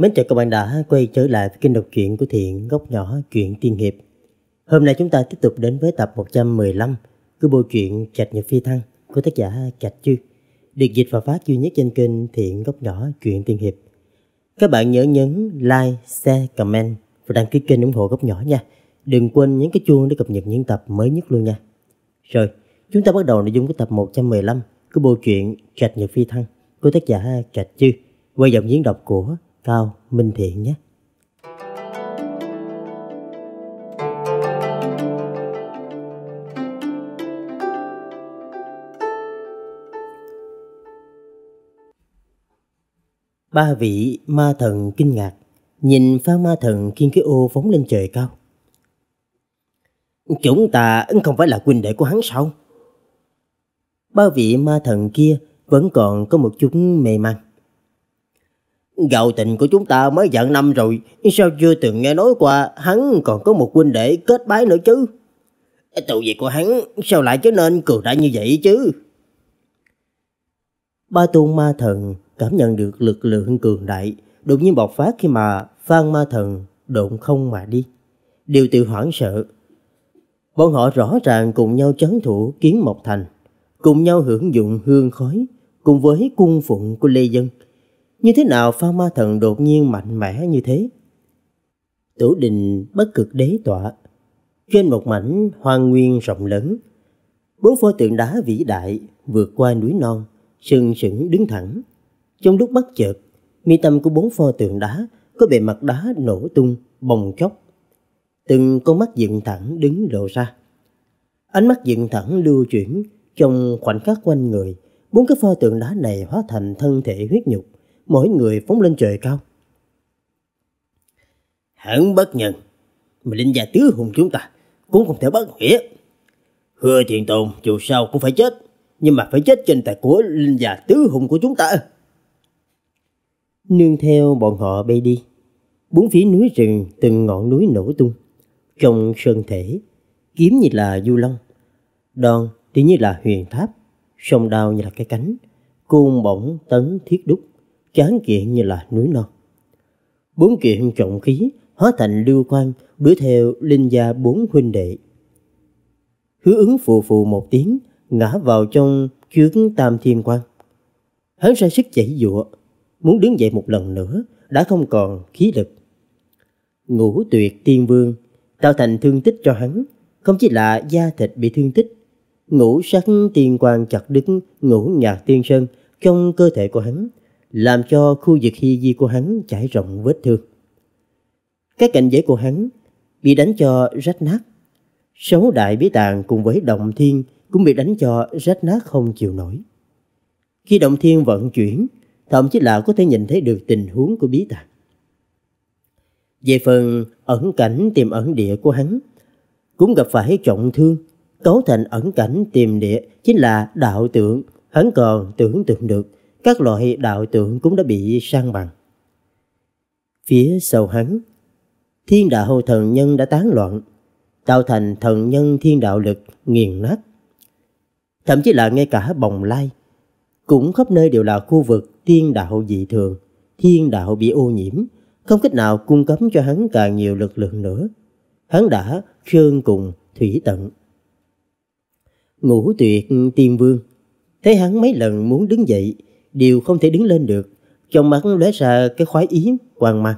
Mến chào các bạn đã quay trở lại với kênh đọc truyện của Thiện Góc Nhỏ Chuyện Tiên Hiệp. Hôm nay chúng ta tiếp tục đến với tập 115 của bộ truyện Trạch Nhật Phi Thăng của tác giả Trạch Chư, được dịch và phát duy nhất trên kênh Thiện Góc Nhỏ Chuyện Tiên Hiệp. Các bạn nhớ nhấn like, share, comment và đăng ký kênh ủng hộ Góc Nhỏ nha. Đừng quên nhấn cái chuông để cập nhật những tập mới nhất luôn nha. Rồi, chúng ta bắt đầu nội dung của tập 115 của bộ truyện Trạch Nhật Phi Thăng của tác giả Trạch Chư Quay giọng diễn đọc của Cao Minh Thiện nhé. Ba vị ma thần kinh ngạc nhìn Phan Ma Thần khiêng cái ô phóng lên trời cao. Chúng ta không phải là huynh đệ của hắn sao? Ba vị ma thần kia vẫn còn có một chút mê man. Gạo tình của chúng ta mới dạng năm rồi, sao chưa từng nghe nói qua hắn còn có một huynh đệ kết bái nữa chứ? Tụ việc của hắn sao lại trở nên cường đại như vậy chứ? Ba tôn ma thần cảm nhận được lực lượng cường đại, đột nhiên bộc phát khi mà phan ma thần độn không mà đi. Điều tự hoảng sợ. Bọn họ rõ ràng cùng nhau chấn thủ kiến Mộc Thành, cùng nhau hưởng dụng hương khói, cùng với cung phụng của Lê Dân, như thế nào Phan Ma Thần đột nhiên mạnh mẽ như thế? Tủ đình bất cực đế tọa, trên một mảnh hoang nguyên rộng lớn. Bốn pho tượng đá vĩ đại vượt qua núi non, sừng sững đứng thẳng. Trong lúc bất chợt, mi tâm của bốn pho tượng đá có bề mặt đá nổ tung, bồng chốc Từng con mắt dựng thẳng đứng lộ ra. Ánh mắt dựng thẳng lưu chuyển, trong khoảnh khắc quanh người, bốn cái pho tượng đá này hóa thành thân thể huyết nhục, mỗi người phóng lên trời cao. Hẳn bất nhân, mà linh gia tứ hùng chúng ta cũng không thể bất nghĩa. Hứa thiền tồn dù sao cũng phải chết, nhưng mà phải chết trên tài của linh gia tứ hùng của chúng ta. Nương theo bọn họ bay đi, bốn phía núi rừng từng ngọn núi nổ tung. Trong sơn thể, kiếm như là du long, đòn tí như là huyền tháp, sông đao như là cái cánh, cuồng bổng tấn thiết đúc chán kiện như là núi non. Bốn kiện trọng khí hóa thành lưu quang đuổi theo linh gia bốn huynh đệ. Hứa ứng phù phù một tiếng, ngã vào trong chướng tam thiên quan. Hắn ra sức chạy dụa, muốn đứng dậy một lần nữa, đã không còn khí lực. Ngũ tuyệt tiên vương tạo thành thương tích cho hắn, không chỉ là da thịt bị thương tích. Ngũ sắc tiên quang chặt đứt ngũ nhạc tiên sơn trong cơ thể của hắn, làm cho khu vực hy di của hắn trải rộng vết thương. Các cạnh dễ của hắn bị đánh cho rách nát. Sáu đại bí tàng cùng với động thiên cũng bị đánh cho rách nát không chịu nổi. Khi động thiên vận chuyển, thậm chí là có thể nhìn thấy được tình huống của bí tàng. Về phần ẩn cảnh tìm ẩn địa của hắn, cũng gặp phải trọng thương, cấu thành ẩn cảnh tìm địa chính là đạo tượng hắn còn tưởng tượng được các loại đạo tượng cũng đã bị san bằng. Phía sau hắn, thiên đạo thần nhân đã tán loạn, tạo thành thần nhân thiên đạo lực nghiền nát. Thậm chí là ngay cả bồng lai, cũng khắp nơi đều là khu vực thiên đạo dị thường, thiên đạo bị ô nhiễm, không cách nào cung cấp cho hắn càng nhiều lực lượng nữa. Hắn đã khương cùng thủy tận. Ngũ tuyệt tiên vương, thấy hắn mấy lần muốn đứng dậy, đều không thể đứng lên được, trong mắt lóe ra cái khoái ý hoàng mang.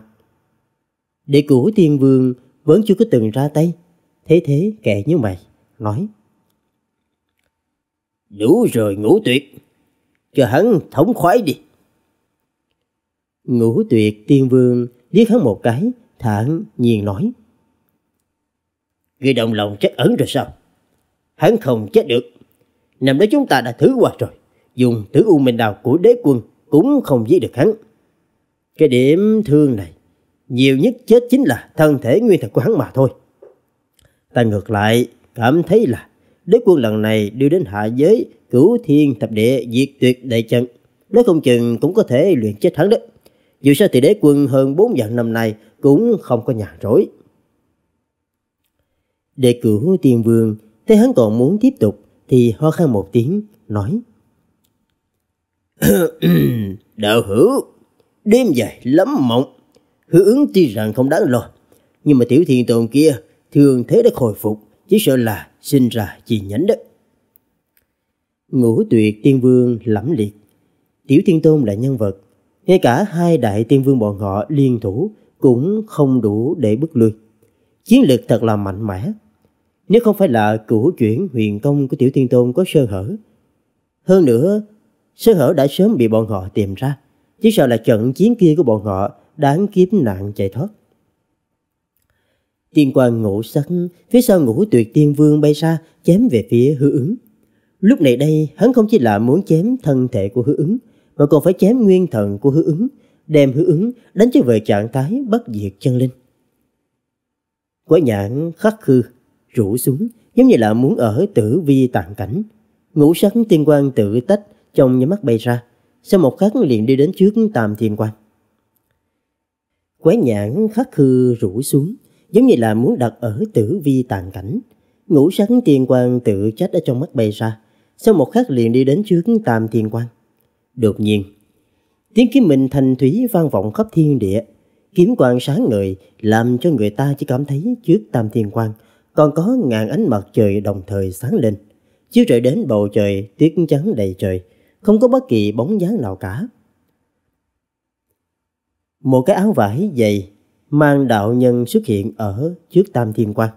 Đệ cửu tiên vương vẫn chưa có từng ra tay, thế thế kẻ như mày, nói. Đủ rồi ngủ tuyệt, cho hắn thống khoái đi. Ngũ tuyệt tiên vương liếc hắn một cái, thản nhiên nói. Ghi động lòng chắc ẩn rồi sao? Hắn không chết được. Năm đó chúng ta đã thử qua rồi dùng tứ u minh đào của đế quân cũng không giết được hắn. Cái điểm thương này, nhiều nhất chết chính là thân thể nguyên thật của hắn mà thôi. Ta ngược lại, cảm thấy là đế quân lần này đưa đến hạ giới cửu thiên thập địa diệt tuyệt đại trận. Nói không chừng cũng có thể luyện chết hắn đấy. Dù sao thì đế quân hơn 4 vạn năm nay cũng không có nhà rỗi. Đệ cửu tiên vương thấy hắn còn muốn tiếp tục thì ho khan một tiếng, nói Đạo hữu, đêm dài lắm mộng, hứa ứng tuy rằng không đáng lo, nhưng mà tiểu thiên tồn kia thường thế đã hồi phục, chỉ sợ là sinh ra chi nhánh đó. Ngũ tuyệt tiên vương lẫm liệt, tiểu thiên tôn là nhân vật, ngay cả hai đại tiên vương bọn họ liên thủ cũng không đủ để bước lui. Chiến lược thật là mạnh mẽ. Nếu không phải là cửu chuyển huyền công của tiểu thiên tôn có sơ hở, hơn nữa Sơ hở đã sớm bị bọn họ tìm ra, chỉ sợ là trận chiến kia của bọn họ đáng kiếm nạn chạy thoát. Tiên quan ngũ sắc, phía sau ngũ tuyệt tiên vương bay ra, chém về phía hư ứng. Lúc này đây, hắn không chỉ là muốn chém thân thể của hư ứng, mà còn phải chém nguyên thần của hư ứng, đem hư ứng đánh cho về trạng thái bất diệt chân linh. Quái nhãn khắc khư, rủ xuống, giống như là muốn ở tử vi tàn cảnh. Ngũ sắc tiên quan tự tách trong nhắm mắt bay ra, sau một khắc liền đi đến trước Tam Thiên Quan. Quái nhãn khắc khư rủ xuống, giống như là muốn đặt ở tử vi tàn cảnh. Ngũ sắc thiên quan tự trách ở trong mắt bay ra, sau một khắc liền đi đến trước Tam Thiên Quan. Đột nhiên, tiếng kiếm minh thành thủy vang vọng khắp thiên địa, kiếm quang sáng ngời làm cho người ta chỉ cảm thấy trước Tam Thiên Quan còn có ngàn ánh mặt trời đồng thời sáng lên, chiếu rọi đến bầu trời tuyết trắng đầy trời, không có bất kỳ bóng dáng nào cả. Một cái áo vải dày mang đạo nhân xuất hiện ở trước Tam Thiên Quan.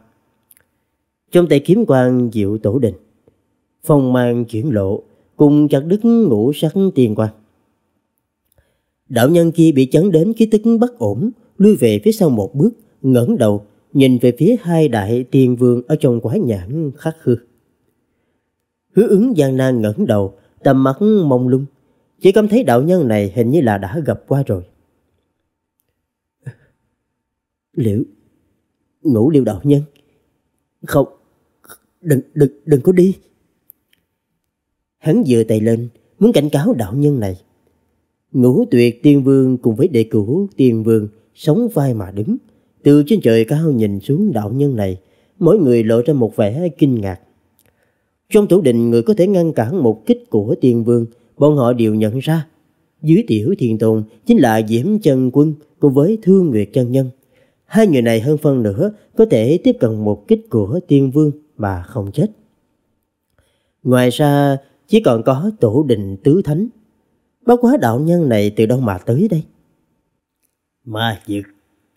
Trong tay kiếm quan diệu tổ đình, phong mang chuyển lộ cùng chặt đứt ngũ sắc tiền quan. Đạo nhân kia bị chấn đến khí tức bất ổn, lui về phía sau một bước, ngẩng đầu, nhìn về phía hai đại tiên vương ở trong quái nhãn khắc hư Hứa ứng gian nan ngẩng đầu, tầm mắt mông lung. Chỉ cảm thấy đạo nhân này hình như là đã gặp qua rồi. Liệu ngủ liệu đạo nhân? Không, đừng, đừng, đừng có đi. Hắn dựa tay lên, muốn cảnh cáo đạo nhân này. Ngũ tuyệt tiên vương cùng với đệ cửu tiên vương sống vai mà đứng. Từ trên trời cao nhìn xuống đạo nhân này, mỗi người lộ ra một vẻ kinh ngạc. Trong tủ đình người có thể ngăn cản một kích của tiên vương, bọn họ đều nhận ra. Dưới tiểu thiền tùng chính là Diễm Chân Quân cùng với Thương Nguyệt Chân Nhân. Hai người này hơn phân nữa có thể tiếp cận một kích của tiên vương mà không chết. Ngoài ra chỉ còn có tổ đình tứ thánh. Bất quá đạo nhân này từ đâu mà tới đây? Mà việc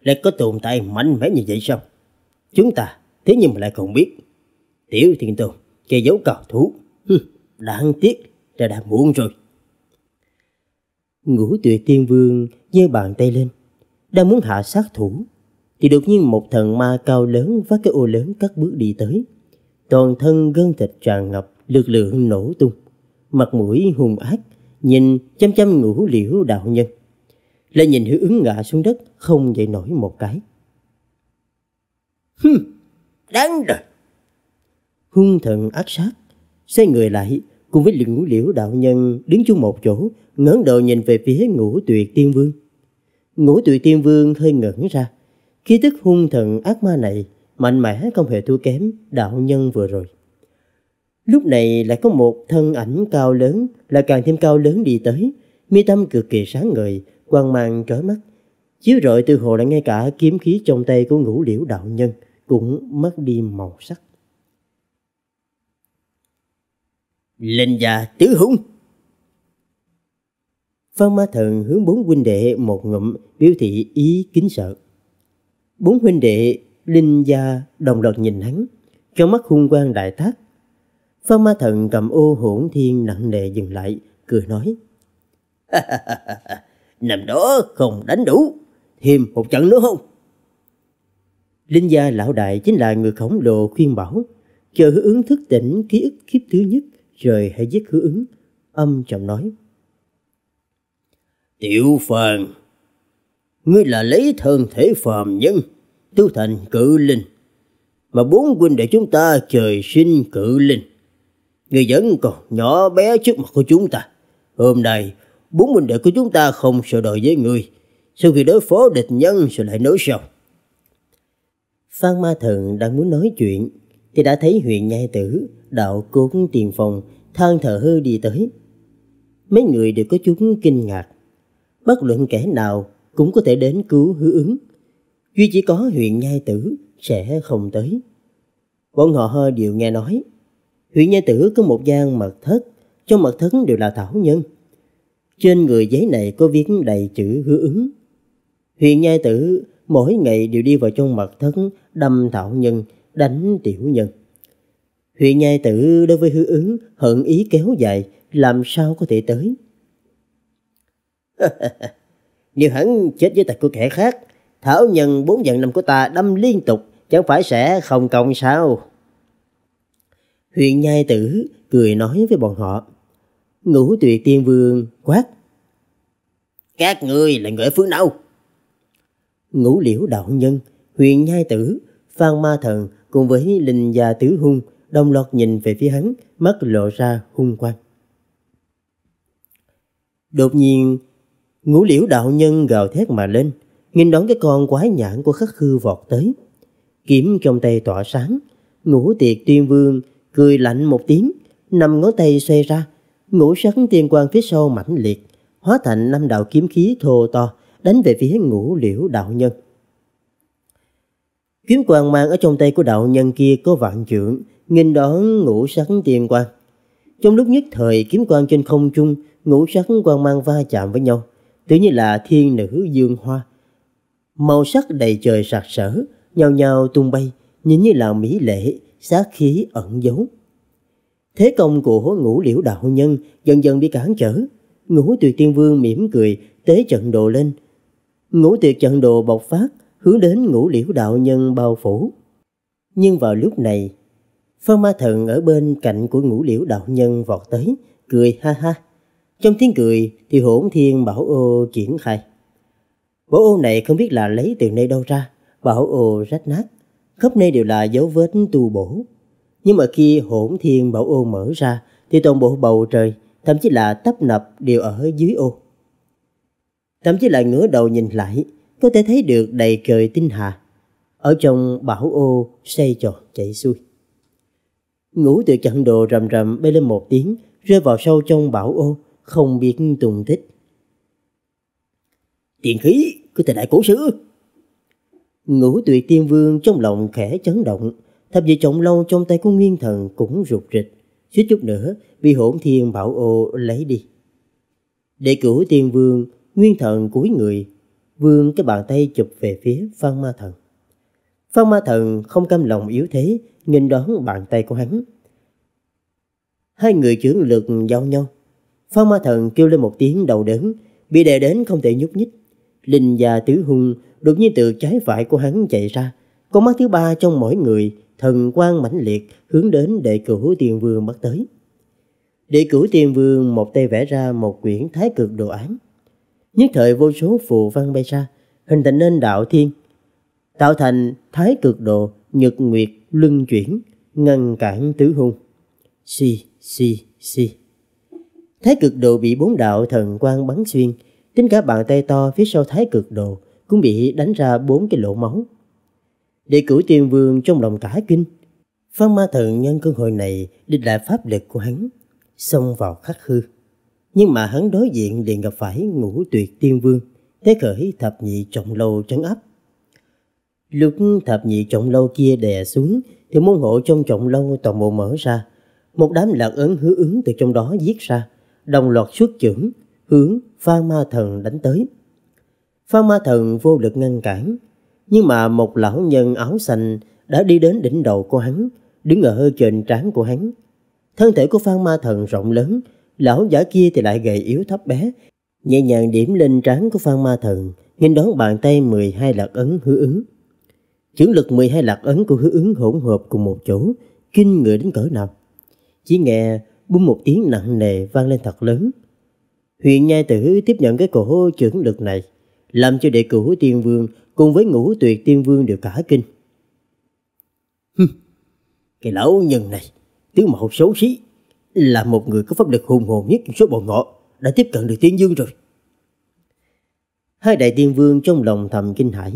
lại có tồn tại mạnh mẽ như vậy sao? Chúng ta thế nhưng mà lại không biết. Tiểu thiền Tùng kẻ giấu cào thủ. Hừ, đáng tiếc, đã đã muộn rồi. Ngũ tuyệt tiên vương giơ bàn tay lên, đang muốn hạ sát thủ, thì đột nhiên một thần ma cao lớn vác cái ô lớn cắt bước đi tới. Toàn thân gân thịt tràn ngập, lực lượng nổ tung. Mặt mũi hung ác, nhìn chăm chăm ngũ liễu đạo nhân. Lại nhìn hữu ứng ngã xuống đất, không dậy nổi một cái. Hừ, đáng đời hung thần ác sát. Xoay người lại, cùng với liễu liễu đạo nhân đứng chung một chỗ, ngẩng đầu nhìn về phía ngũ tuyệt tiên vương. Ngũ tuyệt tiên vương hơi ngẩn ra, khí tức hung thần ác ma này mạnh mẽ không hề thua kém đạo nhân vừa rồi. Lúc này lại có một thân ảnh cao lớn, lại càng thêm cao lớn đi tới, mi tâm cực kỳ sáng ngời, quang mang trói mắt. Chiếu rọi từ hồ lại ngay cả kiếm khí trong tay của ngũ liễu đạo nhân cũng mất đi màu sắc. linh gia tứ hùng Phan Ma Thần hướng bốn huynh đệ một ngụm biểu thị ý kính sợ. Bốn huynh đệ Linh Gia đồng loạt nhìn hắn, trong mắt hung quang đại tác. Phan Ma Thần cầm ô hỗn thiên nặng nề dừng lại, cười nói. Nằm đó không đánh đủ, thêm một trận nữa không? Linh Gia lão đại chính là người khổng lồ khuyên bảo, chờ ứng thức tỉnh ký ức kiếp thứ nhất rồi hãy giết hứa ứng, âm trầm nói. Tiểu phàm ngươi là lấy thân thể phàm nhân, tu thành cự linh, mà bốn huynh đệ chúng ta trời sinh cự linh. Ngươi vẫn còn nhỏ bé trước mặt của chúng ta. Hôm nay, bốn huynh đệ của chúng ta không sợ đòi với ngươi. Sau khi đối phó địch nhân sẽ lại nói sau. Phan Ma Thần đang muốn nói chuyện thì đã thấy huyền nhai tử đạo cũng tiền phòng, than thở hư đi tới. Mấy người đều có chúng kinh ngạc. Bất luận kẻ nào cũng có thể đến cứu hứa ứng. Duy chỉ có huyện nhai tử sẽ không tới. Bọn họ hơi đều nghe nói, huyện nhai tử có một gian mật thất, trong mật thất đều là thảo nhân. Trên người giấy này có viết đầy chữ hứa ứng. Huyện nhai tử mỗi ngày đều đi vào trong mật thất đâm thảo nhân, đánh tiểu nhân. Huyện nhai tử đối với hư ứng hận ý kéo dài, làm sao có thể tới. Nếu hắn chết với tật của kẻ khác, thảo nhân bốn dặn năm của ta đâm liên tục, chẳng phải sẽ không cộng sao? Huyện nhai tử cười nói với bọn họ. Ngũ tuyệt tiên vương quát. Các ngươi là người ở phương đâu? Ngũ liễu đạo nhân, huyện nhai tử, phan ma thần cùng với linh gia tứ hung đồng loạt nhìn về phía hắn, mắt lộ ra hung quang. Đột nhiên, ngũ liễu đạo nhân gào thét mà lên, nhìn đón cái con quái nhãn của khắc hư vọt tới. Kiếm trong tay tỏa sáng, ngũ tiệt tiên vương cười lạnh một tiếng, nằm ngón tay xoay ra, ngũ sắc tiên quang phía sau mãnh liệt, hóa thành năm đạo kiếm khí thô to đánh về phía ngũ liễu đạo nhân. Kiếm quang mang ở trong tay của đạo nhân kia có vạn trượng, nhìn đón ngũ sắc tiên quang. Trong lúc nhất thời kiếm quang trên không trung, ngũ sắc quang mang va chạm với nhau, tự như là thiên nữ dương hoa. Màu sắc đầy trời sặc sỡ, nhào nhào tung bay, nhìn như là mỹ lệ, sát khí ẩn giấu. Thế công của ngũ liễu đạo nhân dần dần bị cản trở. Ngũ tuyệt tiên vương mỉm cười, tế trận đồ lên. Ngũ tuyệt trận đồ bộc phát, hướng đến ngũ liễu đạo nhân bao phủ. Nhưng vào lúc này, Phong Ma Thần ở bên cạnh của ngũ liễu đạo nhân vọt tới, cười ha ha. Trong tiếng cười thì hỗn thiên bảo ô triển khai. Bảo ô này không biết là lấy từ nơi đâu ra, bảo ô rách nát, khắp nơi đều là dấu vết tu bổ. Nhưng mà khi hỗn thiên bảo ô mở ra thì toàn bộ bầu trời, thậm chí là tấp nập đều ở dưới ô. Thậm chí là ngửa đầu nhìn lại có thể thấy được đầy trời tinh hà, ở trong bảo ô xoay tròn chạy xuôi. Ngủ từ chặn đồ rầm rầm bay lên một tiếng, rơi vào sâu trong bảo ô, không biết tùng thích. Tiền khí của thời đại cổ xưa. Ngũ tuyệt tiên vương trong lòng khẽ chấn động, thập vị trọng lâu trong tay của nguyên thần cũng rụt rịch, suýt chút nữa bị hỗn thiên bảo ô lấy đi. Đệ cửu tiên vương, nguyên thần cuối người vươn cái bàn tay chụp về phía Phan Ma Thần. Phan Ma Thần không cam lòng yếu thế, nghênh đón bàn tay của hắn. Hai người trưởng lượt giao nhau. Phan Ma Thần kêu lên một tiếng đầu đớn, bị đè đến không thể nhúc nhích. Linh và Tứ hùng đột nhiên từ trái phải của hắn chạy ra. Con mắt thứ ba trong mỗi người, thần quang mãnh liệt hướng đến đệ cửu tiền vương bắt tới. Đệ cửu tiền vương một tay vẽ ra một quyển thái cực đồ án nhất thời vô số phù văn bay ra, hình thành nên đạo thiên, tạo thành thái cực độ, nhật nguyệt, luân chuyển, ngăn cản tứ hung. Si, si, si. Thái cực độ bị bốn đạo thần quang bắn xuyên, tính cả bàn tay to phía sau thái cực độ cũng bị đánh ra bốn cái lỗ máu. Đệ cử tiên vương trong lòng cả kinh. Phan ma thần nhân cơ hội này định lại pháp lực của hắn, xông vào khắc hư nhưng mà hắn đối diện liền gặp phải ngũ tuyệt tiên vương, thế khởi thập nhị trọng lâu trấn áp. Lúc thập nhị trọng lâu kia đè xuống, thì môn hộ trong trọng lâu toàn bộ mở ra. Một đám lạc ấn hứa ứng từ trong đó giết ra, đồng loạt xuất chưởng hướng Phan Ma Thần đánh tới. Phan Ma Thần vô lực ngăn cản, nhưng mà một lão nhân áo xanh đã đi đến đỉnh đầu của hắn, đứng ở hơi trên trán của hắn. Thân thể của Phan Ma Thần rộng lớn, lão giả kia thì lại gầy yếu thấp bé, nhẹ nhàng điểm lên trán của Phan Ma Thần, nghênh đón bàn tay mười hai lạc ấn hứa ứng. Chưởng lực mười hai lạc ấn của hứa ứng hỗn hợp cùng một chỗ, kinh người đến cỡ nào. Chỉ nghe bung một tiếng nặng nề vang lên thật lớn. Huyền Nhai Tử tiếp nhận cái cổ chưởng lực này, làm cho đệ cửu tiên vương cùng với ngũ tuyệt tiên vương đều cả kinh. cái lão nhân này, tiếng một xấu xí là một người có pháp lực hùng hồn nhất trong số bọn họ đã tiếp cận được Tiên Dương rồi. Hai đại tiên vương trong lòng thầm kinh hãi.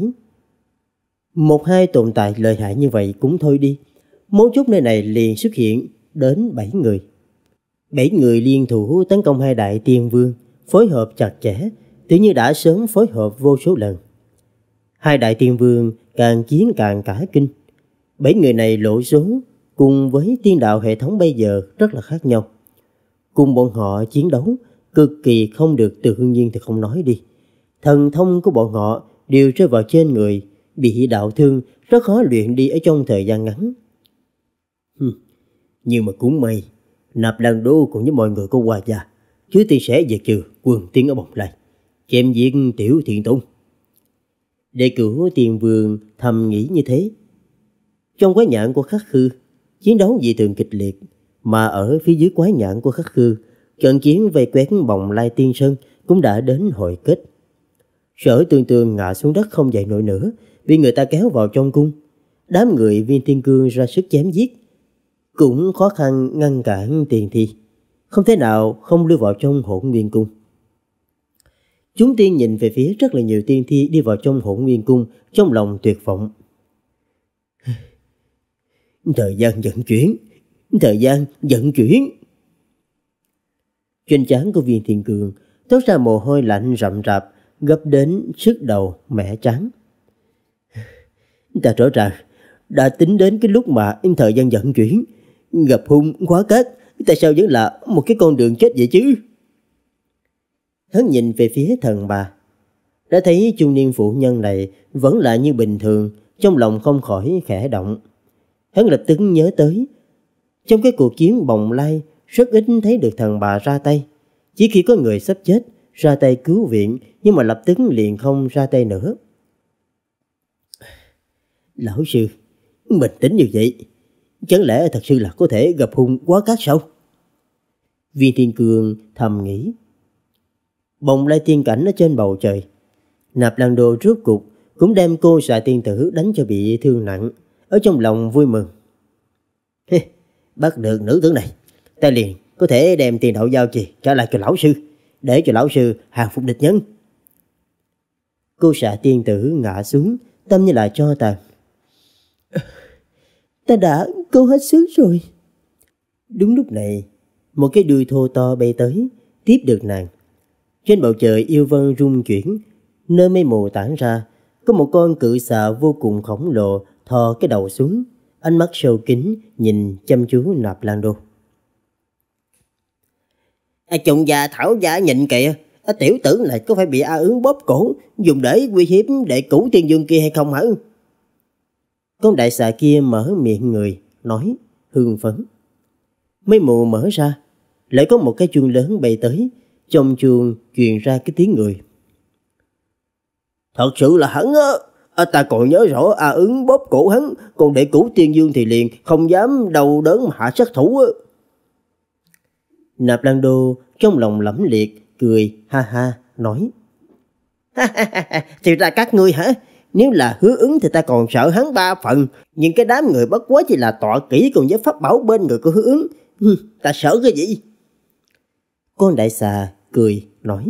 Một hai tồn tại lợi hại như vậy cũng thôi đi. Mấu chốt nơi này liền xuất hiện đến bảy người. Bảy người liên thủ tấn công hai đại tiên vương, phối hợp chặt chẽ, tự như đã sớm phối hợp vô số lần. Hai đại tiên vương càng chiến càng cả kinh. Bảy người này lộ số cùng với tiên đạo hệ thống bây giờ rất là khác nhau. Cùng bọn họ chiến đấu cực kỳ không được tự nhiên thì không nói đi. Thần thông của bọn họ đều rơi vào trên người, bị đạo thương rất khó luyện đi ở trong thời gian ngắn. Hừm. Nhưng mà cũng may, nạp lan đô cùng với mọi người có qua gia, chứ tiên sẽ về trừ quần tiên ở bồng lai, chém giết tiểu thiện tung. Đệ cửu tiền vườn thầm nghĩ như thế. Trong quái nhãn của khắc khư, Chiến đấu dị thường kịch liệt, mà ở phía dưới quái nhãn của khắc khư, trận chiến về quét bồng lai tiên sơn cũng đã đến hồi kết. Sở tương tương ngã xuống đất không dậy nổi nữa, bị người ta kéo vào trong cung. Đám người viên thiên cương ra sức chém giết, cũng khó khăn ngăn cản tiền thi. Không thể nào không đưa vào trong hỗn nguyên cung. Chúng tiên nhìn về phía rất là nhiều tiên thi đi vào trong hỗn nguyên cung trong lòng tuyệt vọng Thời gian vận chuyển, thời gian vận chuyển. Trên trán của viên thiền cường toát ra mồ hôi lạnh rậm rạp gấp đến sức đầu mẹ trắng. Ta rõ ràng đã tính đến cái lúc mà thời gian vận chuyển, gặp hung quá kết, tại sao vẫn là một cái con đường chết vậy chứ? Hắn nhìn về phía thần bà, đã thấy trung niên phụ nhân này vẫn là như bình thường, trong lòng không khỏi khẽ động. Hắn lập tức nhớ tới. Trong cái cuộc chiến bồng lai, rất ít thấy được thần bà ra tay. Chỉ khi có người sắp chết, ra tay cứu viện, nhưng mà lập tức liền không ra tay nữa. Lão sư, bình tĩnh như vậy, chẳng lẽ thật sự là có thể gặp hung quá cát sao? Viên Thiên Cường thầm nghĩ. Bồng lai tiên cảnh ở trên bầu trời. Nạp Lan Đồ rốt cục cũng đem cô xạ tiên tử đánh cho bị thương nặng ở trong lòng vui mừng. Bắt được nữ tướng này, ta liền có thể đem tiền đậu giao trì trả lại cho lão sư, để cho lão sư hàng phục địch nhân. Cô xạ tiên tử ngã xuống, tâm như lại cho tàn. Ta đã cố hết sức rồi. Đúng lúc này, một cái đuôi thô to bay tới, tiếp được nàng. Trên bầu trời yêu vân rung chuyển, nơi mây mù tản ra, có một con cự xà vô cùng khổng lồ thò cái đầu xuống, ánh mắt sâu kín nhìn chăm chú nạp lan đô. À, chồng già thảo già nhìn kìa, à, tiểu tử này có phải bị A ứng bóp cổ dùng để uy hiếp đệ cũ tiên dương kia hay không hả? Con đại xà kia mở miệng người, nói hương phấn. Mấy mụ mở ra, lại có một cái chuông lớn bay tới, trong chuông truyền ra cái tiếng người. Thật sự là hắn á! À, ta còn nhớ rõ A ứng bóp cổ hắn, còn để cửu tiên dương thì liền không dám đau đớn hạ sát thủ. Nạp Lan Đô trong lòng lẫm liệt, cười ha ha, nói. thì ra các ngươi hả? Nếu là hứa ứng thì ta còn sợ hắn ba phần, nhưng cái đám người bất quá chỉ là tọa kỹ cùng với pháp bảo bên người của hứa ứng. ta sợ cái gì? Con đại xà cười, nói.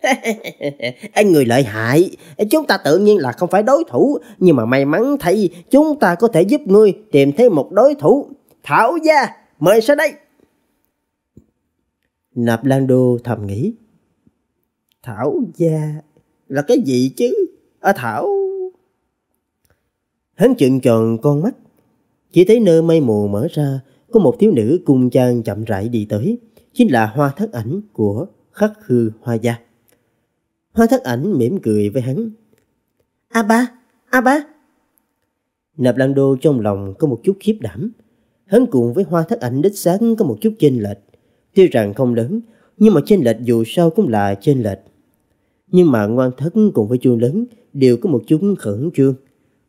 anh người lợi hại chúng ta tự nhiên là không phải đối thủ nhưng mà may mắn thay chúng ta có thể giúp ngươi tìm thấy một đối thủ thảo gia mời ra đây nạp lan đô thầm nghĩ thảo gia là cái gì chứ ở à, thảo hắn trợn tròn con mắt chỉ thấy nơi mây mù mở ra có một thiếu nữ cung trang chậm rãi đi tới chính là hoa thất ảnh của khắc hư hoa gia Hoa thất ảnh mỉm cười với hắn. A ba, a ba. Nạp Lan Đô trong lòng có một chút khiếp đảm. Hắn cùng với hoa thất ảnh đích sáng có một chút chênh lệch. Tuy rằng không lớn, nhưng mà chênh lệch dù sao cũng là chênh lệch. Nhưng mà ngoan thất cùng với chuông lớn đều có một chút khẩn trương.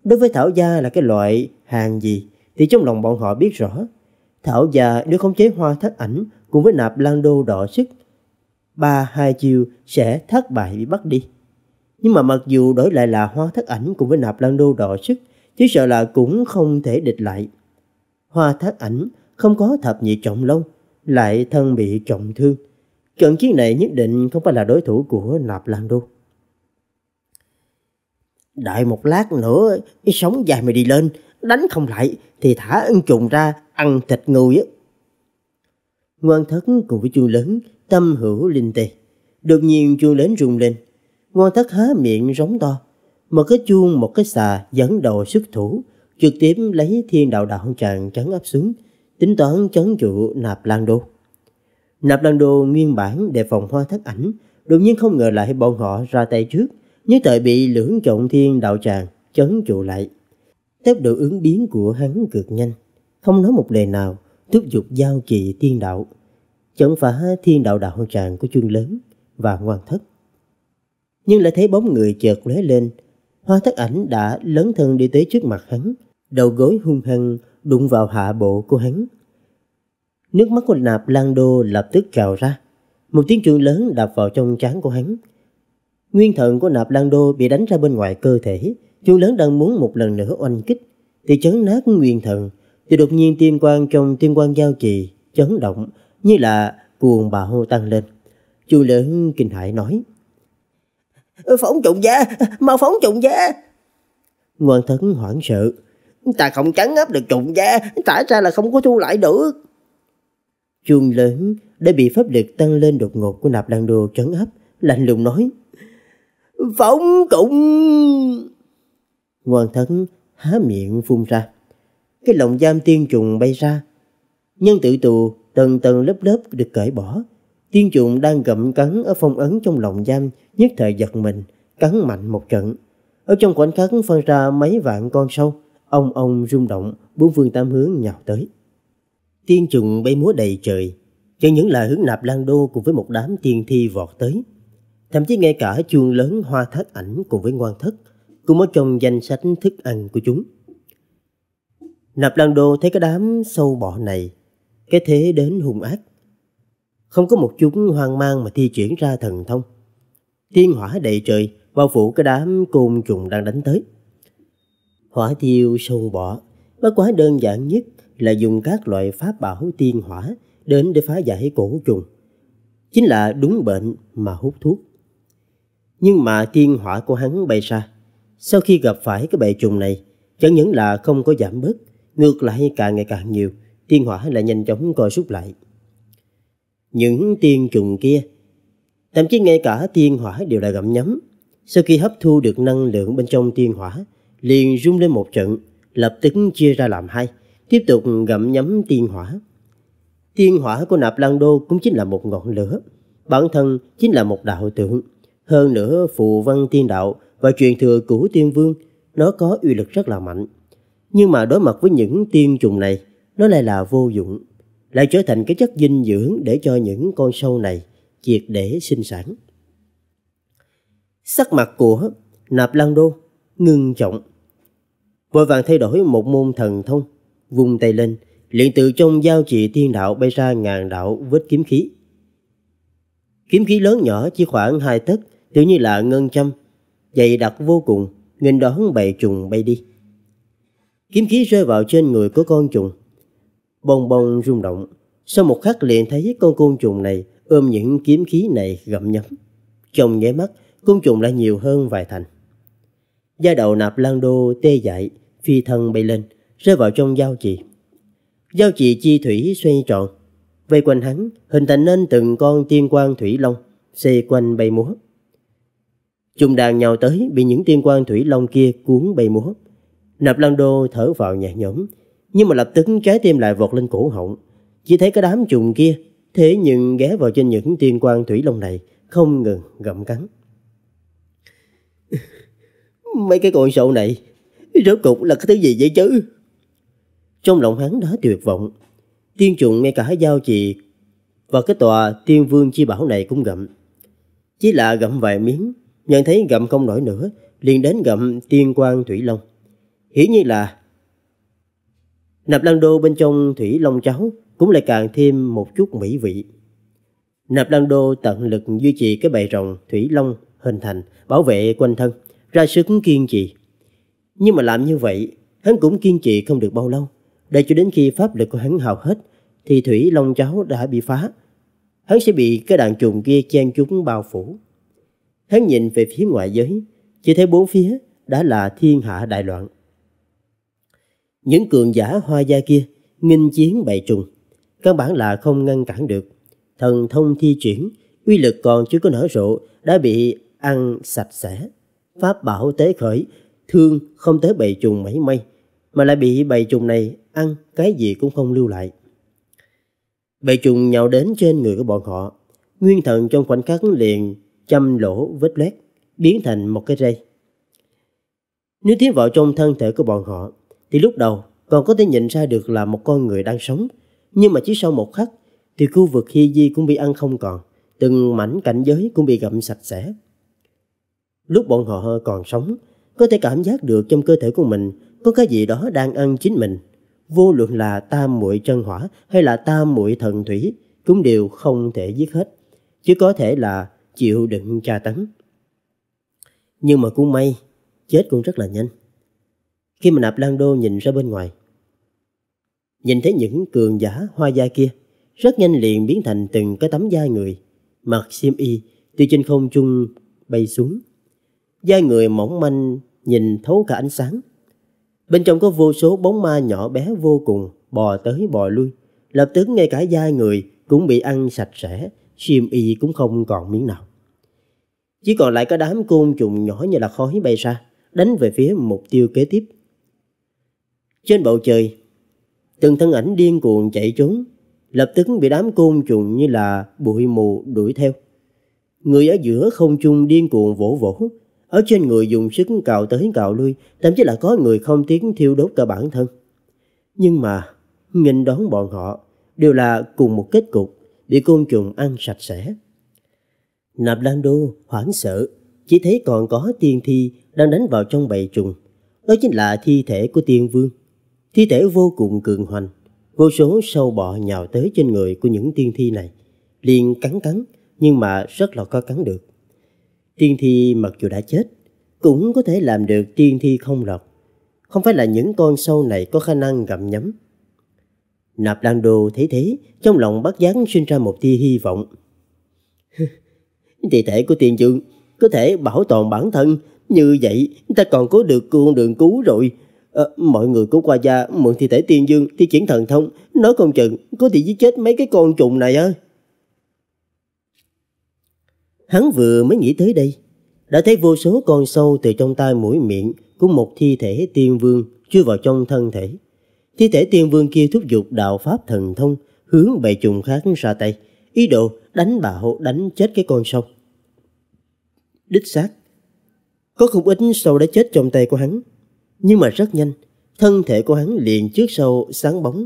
Đối với Thảo Gia là cái loại hàng gì thì trong lòng bọn họ biết rõ. Thảo Gia nếu không chế hoa thất ảnh cùng với nạp lan đô đỏ sức ba hai chiều sẽ thất bại bị bắt đi. Nhưng mà mặc dù đổi lại là hoa thất ảnh cùng với nạp lan đô đỏ sức, chứ sợ là cũng không thể địch lại. Hoa thất ảnh không có thập nhị trọng lâu, lại thân bị trọng thương. Trận chiến này nhất định không phải là đối thủ của nạp lan đô. Đợi một lát nữa, sống dài mày đi lên, đánh không lại thì thả ưng trùng ra ăn thịt người á. Ngoan thất cùng với Chu lớn tâm hữu linh tê. Đột nhiên chuông lớn rung lên, ngoan thất há miệng rống to. Một cái chuông một cái xà dẫn đầu xuất thủ, trực tiếp lấy thiên đạo đạo tràng trấn áp xuống, tính toán chấn trụ nạp lan đô. Nạp lan đô nguyên bản để phòng hoa thất ảnh, đột nhiên không ngờ lại bọn họ ra tay trước, như thời bị lưỡng trọng thiên đạo tràng chấn trụ lại. Tốc độ ứng biến của hắn cực nhanh, không nói một lời nào, thúc giục giao trì tiên đạo chống phá thiên đạo đạo tràng của chuông lớn và ngoan thất. Nhưng lại thấy bóng người chợt lóe lên, hoa thất ảnh đã lớn thân đi tới trước mặt hắn, đầu gối hung hăng đụng vào hạ bộ của hắn. Nước mắt của nạp lan đô lập tức trào ra, một tiếng chuông lớn đập vào trong trán của hắn. Nguyên thần của nạp lan đô bị đánh ra bên ngoài cơ thể, chuông lớn đang muốn một lần nữa oanh kích, thì chấn nát nguyên thần, thì đột nhiên tim quan trong tim quan giao trì, chấn động, như là cuồng bà hô tăng lên. Chu lớn kinh hãi nói. Ờ, phóng trụng giá, mau phóng trụng giá. Ngoan thấn hoảng sợ. Ta không trắng ấp được trụng giá, tả ra là không có thu lại được. Chuông lớn đã bị pháp lực tăng lên đột ngột của nạp đàn đồ trấn áp, lạnh lùng nói. Phóng trụng... Ngoan thấn há miệng phun ra. Cái lồng giam tiên trùng bay ra. Nhân tự tù Tầng tầng lớp lớp được cởi bỏ. Tiên trụng đang gậm cắn ở phong ấn trong lòng giam, nhất thời giật mình, cắn mạnh một trận. Ở trong khoảnh khắc phân ra mấy vạn con sâu, ông ông rung động, bốn phương tám hướng nhào tới. Tiên trùng bay múa đầy trời, chẳng những lời hướng nạp lan đô cùng với một đám tiên thi vọt tới. Thậm chí ngay cả chuông lớn hoa thất ảnh cùng với ngoan thất, cũng ở trong danh sách thức ăn của chúng. Nạp Lan Đô thấy cái đám sâu bọ này cái thế đến hung ác. Không có một chúng hoang mang mà thi chuyển ra thần thông. Thiên hỏa đầy trời bao phủ cái đám côn trùng đang đánh tới. Hỏa thiêu sâu bỏ, bất quá đơn giản nhất là dùng các loại pháp bảo thiên hỏa đến để phá giải cổ trùng. Chính là đúng bệnh mà hút thuốc. Nhưng mà thiên hỏa của hắn bay ra. Sau khi gặp phải cái bệ trùng này, chẳng những là không có giảm bớt, ngược lại càng ngày càng nhiều, thiên hỏa lại nhanh chóng co rút lại. Những tiên trùng kia, thậm chí ngay cả thiên hỏa đều đã gặm nhấm. Sau khi hấp thu được năng lượng bên trong thiên hỏa, liền rung lên một trận, lập tức chia ra làm hai, tiếp tục gặm nhấm thiên hỏa. Thiên hỏa của Nạp Lan Đô cũng chính là một ngọn lửa, bản thân chính là một đạo tượng. Hơn nữa phù văn tiên đạo và truyền thừa của tiên vương, nó có uy lực rất là mạnh. Nhưng mà đối mặt với những tiên trùng này, nó lại là vô dụng, lại trở thành cái chất dinh dưỡng để cho những con sâu này triệt để sinh sản. Sắc mặt của Nạp Lan Đô ngưng trọng, vội vàng thay đổi một môn thần thông, vùng tay lên, liền từ trong giao trì thiên đạo bay ra ngàn đạo vết kiếm khí. Kiếm khí lớn nhỏ chỉ khoảng hai tấc, tự như là ngân châm, dày đặc vô cùng, nghênh đón bầy trùng bay đi. Kiếm khí rơi vào trên người của con trùng, Bông bông rung động. Sau một khắc liền thấy con côn trùng này ôm những kiếm khí này gặm nhấm. Trong nháy mắt, côn trùng lại nhiều hơn vài thành. Da đầu nạp lan đô tê dại, phi thân bay lên, rơi vào trong giao trì. Giao trì chi thủy xoay tròn, vây quanh hắn hình thành nên từng con tiên quan thủy long xê quanh bay múa. Chúng đàn nhào tới bị những tiên quan thủy long kia cuốn bay múa. Nạp Lan Đô thở vào nhẹ nhõm, nhưng mà lập tức trái tim lại vọt lên cổ họng. Chỉ thấy cái đám trùng kia, thế nhưng ghé vào trên những tiên quan thủy long này, không ngừng gặm cắn. Mấy cái con sâu này, rốt cục là cái thứ gì vậy chứ? Trong lòng hắn đã tuyệt vọng, tiên trùng ngay cả giao trì và cái tòa tiên vương chi bảo này cũng gặm. Chỉ là gặm vài miếng, nhận thấy gặm không nổi nữa, liền đến gặm tiên quan thủy long. Hiển nhiên là Nạp Lan Đô bên trong thủy long cháo cũng lại càng thêm một chút mỹ vị. Nạp Lan Đô tận lực duy trì cái bầy rồng thủy long hình thành, bảo vệ quanh thân, ra sức kiên trì. Nhưng mà làm như vậy, hắn cũng kiên trì không được bao lâu. để cho đến khi pháp lực của hắn hào hết, thì thủy long cháo đã bị phá. Hắn sẽ bị cái đàn trùng kia chen chúng bao phủ. Hắn nhìn về phía ngoại giới, chỉ thấy bốn phía đã là thiên hạ đại loạn. Những cường giả hoa gia kia nghinh chiến bày trùng, căn bản là không ngăn cản được. Thần thông thi chuyển, uy lực còn chưa có nở rộ đã bị ăn sạch sẽ. Pháp bảo tế khởi, thương không tới bầy trùng mấy mây, mà lại bị bầy trùng này ăn cái gì cũng không lưu lại. Bầy trùng nhào đến trên người của bọn họ, nguyên thần trong khoảnh khắc liền châm lỗ vết lét biến thành một cái rây. Nếu tiến vào trong thân thể của bọn họ, thì lúc đầu còn có thể nhận ra được là một con người đang sống. Nhưng mà chỉ sau một khắc thì khu vực hi di cũng bị ăn không còn, từng mảnh cảnh giới cũng bị gặm sạch sẽ. Lúc bọn họ còn sống, có thể cảm giác được trong cơ thể của mình có cái gì đó đang ăn chính mình. Vô luận là tam muội chân hỏa hay là tam muội thần thủy cũng đều không thể giết hết, chỉ có thể là chịu đựng tra tấn. Nhưng mà cũng may, chết cũng rất là nhanh khi mà nạp lan đô nhìn ra bên ngoài. Nhìn thấy những cường giả hoa da kia, rất nhanh liền biến thành từng cái tấm da người, mặc xiêm y từ trên không trung bay xuống. Da người mỏng manh nhìn thấu cả ánh sáng. Bên trong có vô số bóng ma nhỏ bé vô cùng bò tới bò lui. Lập tức ngay cả da người cũng bị ăn sạch sẽ, xiêm y cũng không còn miếng nào. Chỉ còn lại có đám côn trùng nhỏ như là khói bay ra, đánh về phía mục tiêu kế tiếp. Trên bầu trời, từng thân ảnh điên cuồng chạy trốn, lập tức bị đám côn trùng như là bụi mù đuổi theo. Người ở giữa không trung điên cuồng vỗ vỗ, ở trên người dùng sức cào tới cào lui, thậm chí là có người không tiếng thiêu đốt cả bản thân. Nhưng mà, nhìn đón bọn họ, đều là cùng một kết cục, bị côn trùng ăn sạch sẽ. Nạp Lan Đô hoảng sợ, chỉ thấy còn có tiên thi đang đánh vào trong bầy trùng. Đó chính là thi thể của tiên vương. Thi thể vô cùng cường hoành, vô số sâu bọ nhào tới trên người của những tiên thi này. liền cắn cắn, nhưng mà rất là khó cắn được. Tiên thi mặc dù đã chết, cũng có thể làm được tiên thi không lọt. Không phải là những con sâu này có khả năng gặm nhấm. Nạp Lan Đô thấy thế, trong lòng bắt giác sinh ra một tia hy vọng. Thi thể của tiên dương có thể bảo toàn bản thân, như vậy ta còn có được con đường cứu rồi À, mọi người của qua gia mượn thi thể tiên dương thi triển thần thông nói không chừng có thể giết chết mấy cái con trùng này ơi. hắn vừa mới nghĩ tới đây đã thấy vô số con sâu từ trong tai mũi miệng của một thi thể tiên vương chui vào trong thân thể thi thể tiên vương kia thúc giục đạo pháp thần thông hướng bầy trùng khác ra tay ý đồ đánh bà hộ đánh chết cái con sâu đích xác có không ít sâu đã chết trong tay của hắn nhưng mà rất nhanh, thân thể của hắn liền trước sau sáng bóng.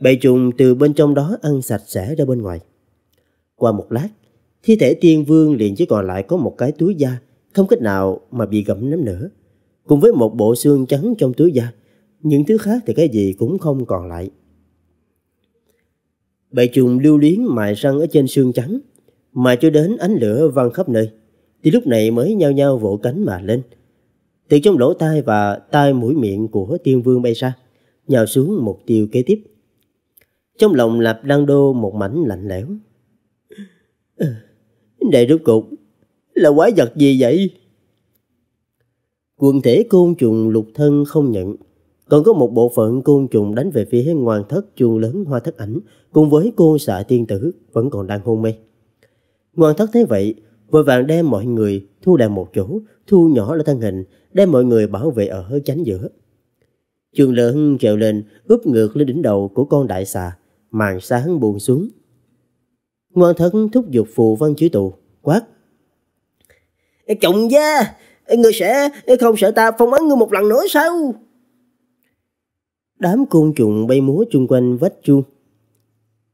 Bầy trùng từ bên trong đó ăn sạch sẽ ra bên ngoài. Qua một lát, thi thể tiên vương liền chỉ còn lại có một cái túi da, không cách nào mà bị gặm nắm nữa. Cùng với một bộ xương trắng trong túi da, những thứ khác thì cái gì cũng không còn lại. Bầy trùng lưu luyến mài răng ở trên xương trắng, mà cho đến ánh lửa văng khắp nơi, thì lúc này mới nhao nhao vỗ cánh mà lên, từ trong lỗ tai và tai mũi miệng của tiên vương bay ra, nhào xuống mục tiêu kế tiếp. Trong lòng Lạp Đăng Đô một mảnh lạnh lẽo. Đây rốt cục, là quái vật gì vậy? Quần thể côn trùng lục thân không nhận, còn có một bộ phận côn trùng đánh về phía ngoan thất chuông lớn hoa thất ảnh cùng với cô xạ tiên tử vẫn còn đang hôn mê. Ngoan thất thấy vậy, vội vàng đem mọi người thu lại một chỗ, thu nhỏ lại thân hình, đem mọi người bảo vệ ở hơi tránh giữa. Trường lợn trèo lên, úp ngược lên đỉnh đầu của con đại xà, màn sáng buồn xuống. Ngoan thấn thúc giục phù văn chứa tù, quát. Trọng gia, người sẽ không sợ ta phong ấn ngươi một lần nữa sao? Đám côn trùng bay múa chung quanh vách chuông.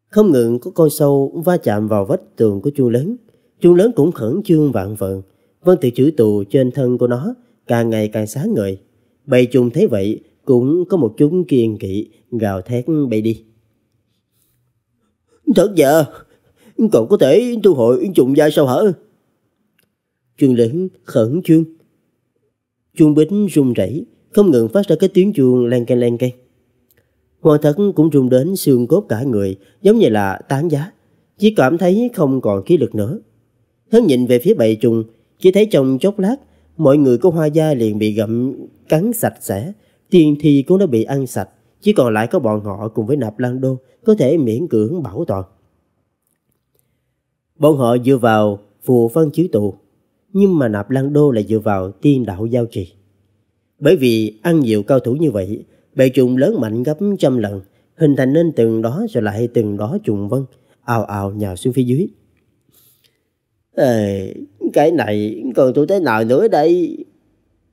Không ngừng có con sâu va chạm vào vách tường của chuông lớn, Chuông lớn cũng khẩn trương vạn vợn, vân tự chữ tù trên thân của nó càng ngày càng sáng ngời. Bầy trùng thấy vậy cũng có một chúng kiên kỵ gào thét bay đi. Thật dạ, còn có thể thu hồi trùng da sao hả? Chuông lớn khẩn trương. Chuông bính run rẩy, không ngừng phát ra cái tiếng chuông len ken len ken. Hoàng thật cũng run đến xương cốt cả người, giống như là tán giá. Chỉ cảm thấy không còn khí lực nữa. Hắn nhìn về phía bầy trùng, chỉ thấy trong chốc lát, mọi người của hoa gia liền bị gặm cắn sạch sẽ. Tiền thì cũng đã bị ăn sạch, chỉ còn lại có bọn họ cùng với nạp lan đô có thể miễn cưỡng bảo toàn. Bọn họ dựa vào phù văn chiếu tụ, nhưng mà nạp lan đô lại dựa vào tiên đạo giao trì. Bởi vì ăn nhiều cao thủ như vậy, bầy trùng lớn mạnh gấp trăm lần, hình thành nên từng đó rồi lại từng đó trùng vân, ào ào nhào xuống phía dưới. Ê, cái này còn tụi thế nào nữa đây?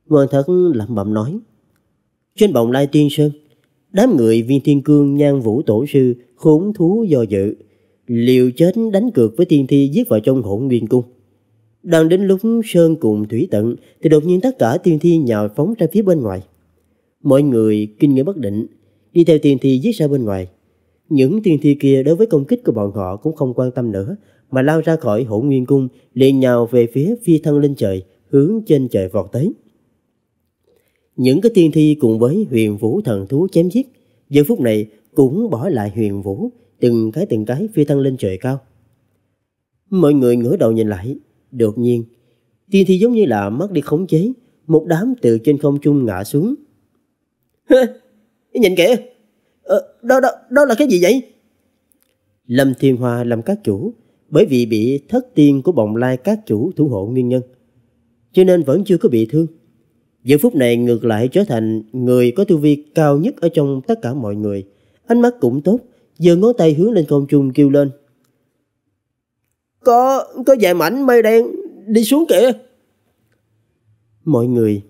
Vương thật lẩm bẩm nói. Trên bồng lai tiên sơn, đám người viên thiên cương nhan vũ tổ sư khốn thú do dự. Liều chết đánh cược với tiên thi giết vào trong hỗn nguyên cung. Đang đến lúc Sơn cùng Thủy Tận thì đột nhiên tất cả tiên thi nhào phóng ra phía bên ngoài. Mọi người kinh ngạc bất định, đi theo tiên thi giết ra bên ngoài. Những tiên thi kia đối với công kích của bọn họ cũng không quan tâm nữa, mà lao ra khỏi hỗn nguyên cung, liền nhào về phía phi thân lên trời, hướng trên trời vọt tới. Những cái tiên thi cùng với huyền vũ thần thú chém giết, giờ phút này cũng bỏ lại huyền vũ, từng cái từng cái phi thân lên trời cao. Mọi người ngửa đầu nhìn lại, đột nhiên, tiên thi giống như là mất đi khống chế, một đám từ trên không trung ngã xuống. nhìn kìa, ờ, đó, đó, đó là cái gì vậy? Lâm Thiên Hoa làm các chủ, bởi vì bị thất tiên của bồng lai các chủ thủ hộ nguyên nhân, cho nên vẫn chưa có bị thương. Giờ phút này ngược lại trở thành người có tu vi cao nhất ở trong tất cả mọi người. Ánh mắt cũng tốt, giờ ngón tay hướng lên không trung kêu lên. Có, có vài mảnh mây đen đi xuống kìa. Mọi người,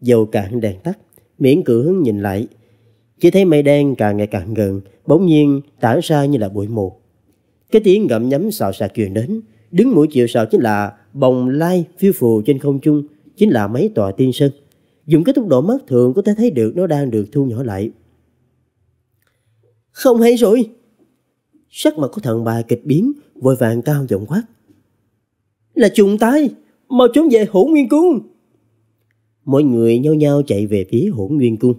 dầu cạn đèn tắt, miễn cưỡng nhìn lại. Chỉ thấy mây đen càng ngày càng gần, bỗng nhiên tản ra như là bụi mù. Cái tiếng ngậm nhắm xào xạc truyền đến, đứng mũi chịu sào chính là bồng lai phiêu phù trên không trung, chính là mấy tòa tiên sơn. Dùng cái tốc độ mắt thường có thể thấy được nó đang được thu nhỏ lại. Không hay rồi! Sắc mặt của thần bà kịch biến, vội vàng cao giọng quát. Là trùng tay, mau trốn về hỗn nguyên cung! Mọi người nhau nhau chạy về phía hỗn nguyên cung.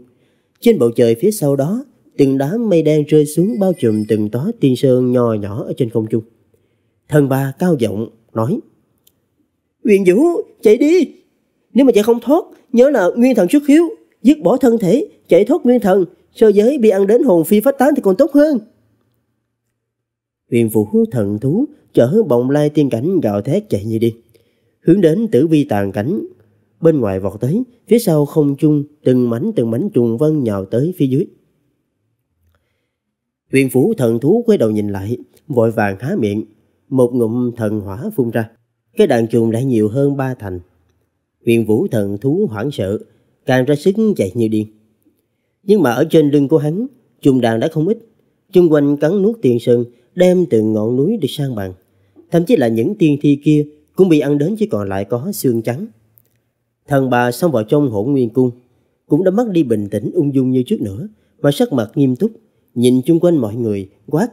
Trên bầu trời phía sau đó từng đám mây đen rơi xuống bao trùm từng tóa tiên sơn nho nhỏ ở trên không trung. Thần bà cao giọng nói: "Uyển Vũ, chạy đi, nếu mà chạy không thoát, nhớ là nguyên thần xuất hiếu, dứt bỏ thân thể, chạy thoát nguyên thần, sơ giới bị ăn đến hồn phi phách tán thì còn tốt hơn." Huyền Vũ thần thú chở bồng lai tiên cảnh gào thét chạy như điên hướng đến tử vi tàn cảnh bên ngoài vọt tới, phía sau không trung từng mảnh từng mảnh trùng vân nhào tới phía dưới. Huyền phủ thần thú quay đầu nhìn lại, vội vàng há miệng, một ngụm thần hỏa phun ra. Cái đàn trùng đã nhiều hơn ba thành. Huyền vũ thần thú hoảng sợ, càng ra sức chạy như điên. Nhưng mà ở trên lưng của hắn, trùng đàn đã không ít. Chung quanh cắn nuốt tiền sơn, đem từng ngọn núi được sang bằng. Thậm chí là những tiên thi kia cũng bị ăn đến chỉ còn lại có xương trắng. Thần bà xông vào trong hỗn nguyên cung, cũng đã mất đi bình tĩnh ung dung như trước nữa, mà sắc mặt nghiêm túc nhìn chung quanh mọi người, quát.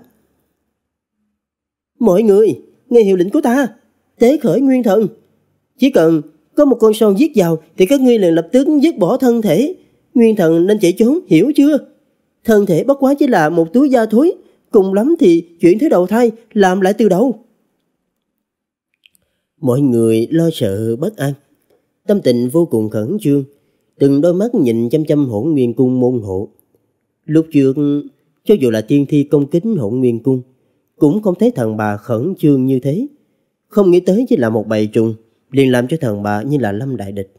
Mọi người, nghe hiệu lệnh của ta, tế khởi nguyên thần. Chỉ cần có một con sâu giết vào thì các ngươi liền lập tức dứt bỏ thân thể. Nguyên thần nên chạy trốn, hiểu chưa? Thân thể bất quá chỉ là một túi da thối, cùng lắm thì chuyển thế đầu thai, làm lại từ đầu. Mọi người lo sợ bất an, tâm tình vô cùng khẩn trương, từng đôi mắt nhìn chăm chăm hỗn nguyên cung môn hộ. Lúc trước cho dù là tiên thi công kính hỗn nguyên cung, cũng không thấy thần bà khẩn trương như thế. Không nghĩ tới chỉ là một bầy trùng, liền làm cho thần bà như là lâm đại địch.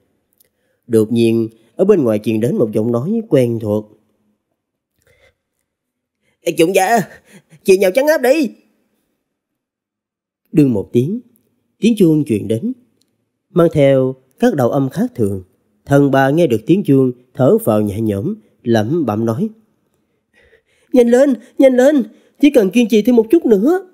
Đột nhiên, ở bên ngoài truyền đến một giọng nói quen thuộc. Ê, Trụng chị nhào chắn áp đi. Đương một tiếng, tiếng chuông truyền đến. Mang theo các đầu âm khác thường, thần bà nghe được tiếng chuông thở vào nhẹ nhõm, lẩm bẩm nói. Nhanh lên, nhanh lên, chỉ cần kiên trì thêm một chút nữa.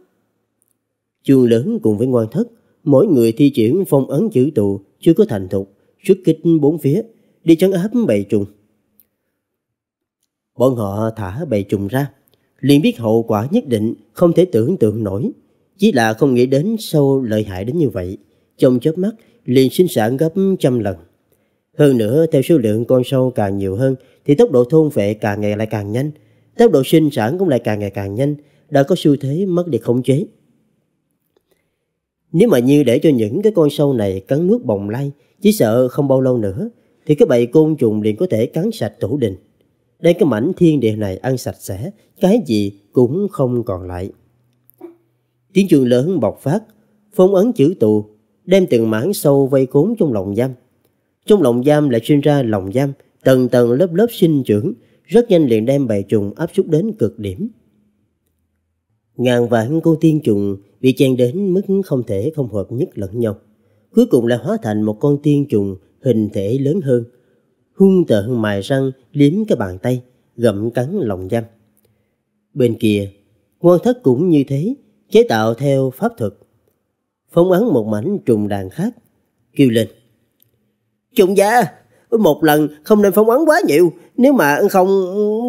Chuông lớn cùng với ngoan thất, mỗi người thi triển phong ấn chữ tù chưa có thành thục, xuất kích bốn phía, đi chấn áp bầy trùng. Bọn họ thả bầy trùng ra, liền biết hậu quả nhất định không thể tưởng tượng nổi. Chỉ là không nghĩ đến sâu lợi hại đến như vậy, trong chớp mắt liền sinh sản gấp trăm lần. Hơn nữa, theo số lượng con sâu càng nhiều hơn thì tốc độ thôn phệ càng ngày lại càng nhanh, tốc độ sinh sản cũng lại càng ngày càng nhanh, đã có xu thế mất đi khống chế. Nếu mà như để cho những cái con sâu này cắn nuốt bồng lai, chỉ sợ không bao lâu nữa, thì cái bầy côn trùng liền có thể cắn sạch tổ đình. Đây cái mảnh thiên địa này ăn sạch sẽ, cái gì cũng không còn lại. Tiếng chuông lớn bộc phát, phong ấn chữ tù, đem từng mảng sâu vây cuốn trong lòng giam. Trong lòng giam lại sinh ra lòng giam, tầng tầng lớp lớp sinh trưởng, rất nhanh liền đem bầy trùng áp suất đến cực điểm. Ngàn vạn cô tiên trùng bị chen đến mức không thể không hợp nhất lẫn nhau. Cuối cùng lại hóa thành một con tiên trùng hình thể lớn hơn. Hung tợn mài răng liếm cái bàn tay, gậm cắn lòng giam. Bên kia, quan thất cũng như thế, chế tạo theo pháp thuật. Phóng ấn một mảnh trùng đàn khác, kêu lên. Trùng gia! một lần không nên phong ấn quá nhiều nếu mà không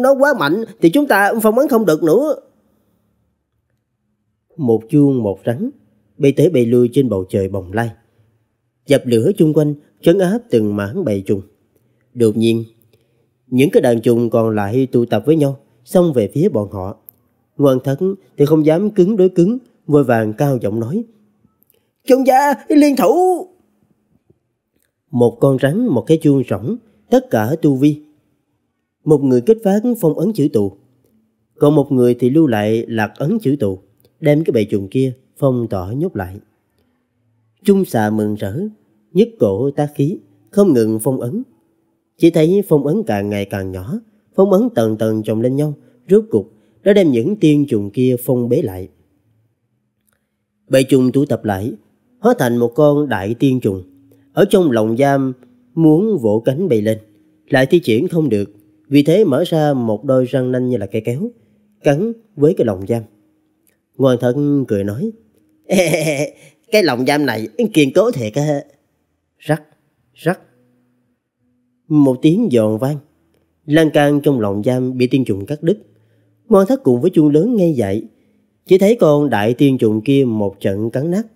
nó quá mạnh thì chúng ta phong ấn không được nữa một chuông một rắn bay tới bay lui trên bầu trời bồng lai dập lửa chung quanh chấn áp từng mảng bầy trùng đột nhiên những cái đàn trùng còn lại tụ tập với nhau xông về phía bọn họ ngoan thất thì không dám cứng đối cứng vội vàng cao giọng nói chúng gia liên thủ một con rắn, một cái chuông rỗng, tất cả tu vi. Một người kích phát phong ấn chữ tù, còn một người thì lưu lại lạc ấn chữ tù, đem cái bệ chuồng kia phong tỏa nhốt lại. Trung xà mừng rỡ, nhất cổ ta khí, không ngừng phong ấn. Chỉ thấy phong ấn càng ngày càng nhỏ, phong ấn tầng tầng chồng lên nhau, rốt cục đã đem những tiên trùng kia phong bế lại. Bầy trùng tụ tập lại, hóa thành một con đại tiên trùng ở trong lồng giam, muốn vỗ cánh bay lên, lại thi triển không được, vì thế mở ra một đôi răng nanh như là cây kéo, cắn với cái lồng giam. Ngoan thân cười nói, cái lồng giam này kiên cố thiệt á. Rắc, rắc. Một tiếng giòn vang, lan can trong lồng giam bị tiên trùng cắt đứt. Ngoan thất cùng với chuông lớn ngay dậy, chỉ thấy con đại tiên trùng kia một trận cắn nát.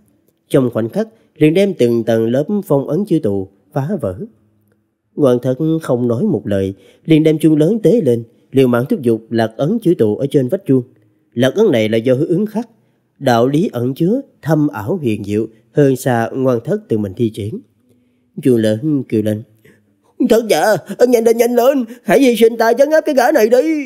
Trong khoảnh khắc, liền đem từng tầng lớp phong ấn chư tù phá vỡ. Ngoan thật không nói một lời, liền đem chuông lớn tế lên, liều mạng thúc dục lạc ấn chữ tù ở trên vách chuông. Lạc ấn này là do hữu ứng khắc, đạo lý ẩn chứa, thâm ảo huyền diệu hơn xa ngoan thất từ mình thi triển. Chuông lớn kêu lên. Thật dạ, nhanh lên nhanh lên, hãy hy sinh ta chấn áp cái gã này đi.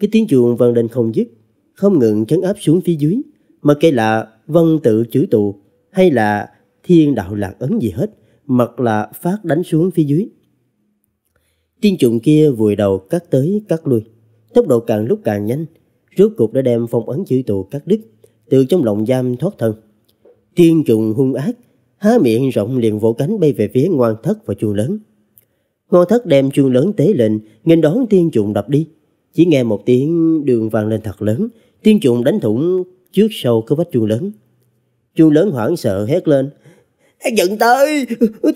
Cái tiếng chuông vang lên không dứt, không ngừng chấn áp xuống phía dưới. Mà cây lạ vân tự chữ tụ hay là thiên đạo lạc ấn gì hết, mặt là phát đánh xuống phía dưới. Tiên trùng kia vùi đầu cắt tới cắt lui, tốc độ càng lúc càng nhanh, rốt cục đã đem phong ấn chữ tù cắt đứt, từ trong lòng giam thoát thân. Tiên trùng hung ác, há miệng rộng liền vỗ cánh bay về phía ngoan thất và chuông lớn. Ngoan thất đem chuông lớn tế lên, nghênh đón tiên trùng đập đi. Chỉ nghe một tiếng đường vang lên thật lớn, tiên trùng đánh thủng trước sau có vách chuông lớn. Chuông lớn hoảng sợ hét lên. Dừng tay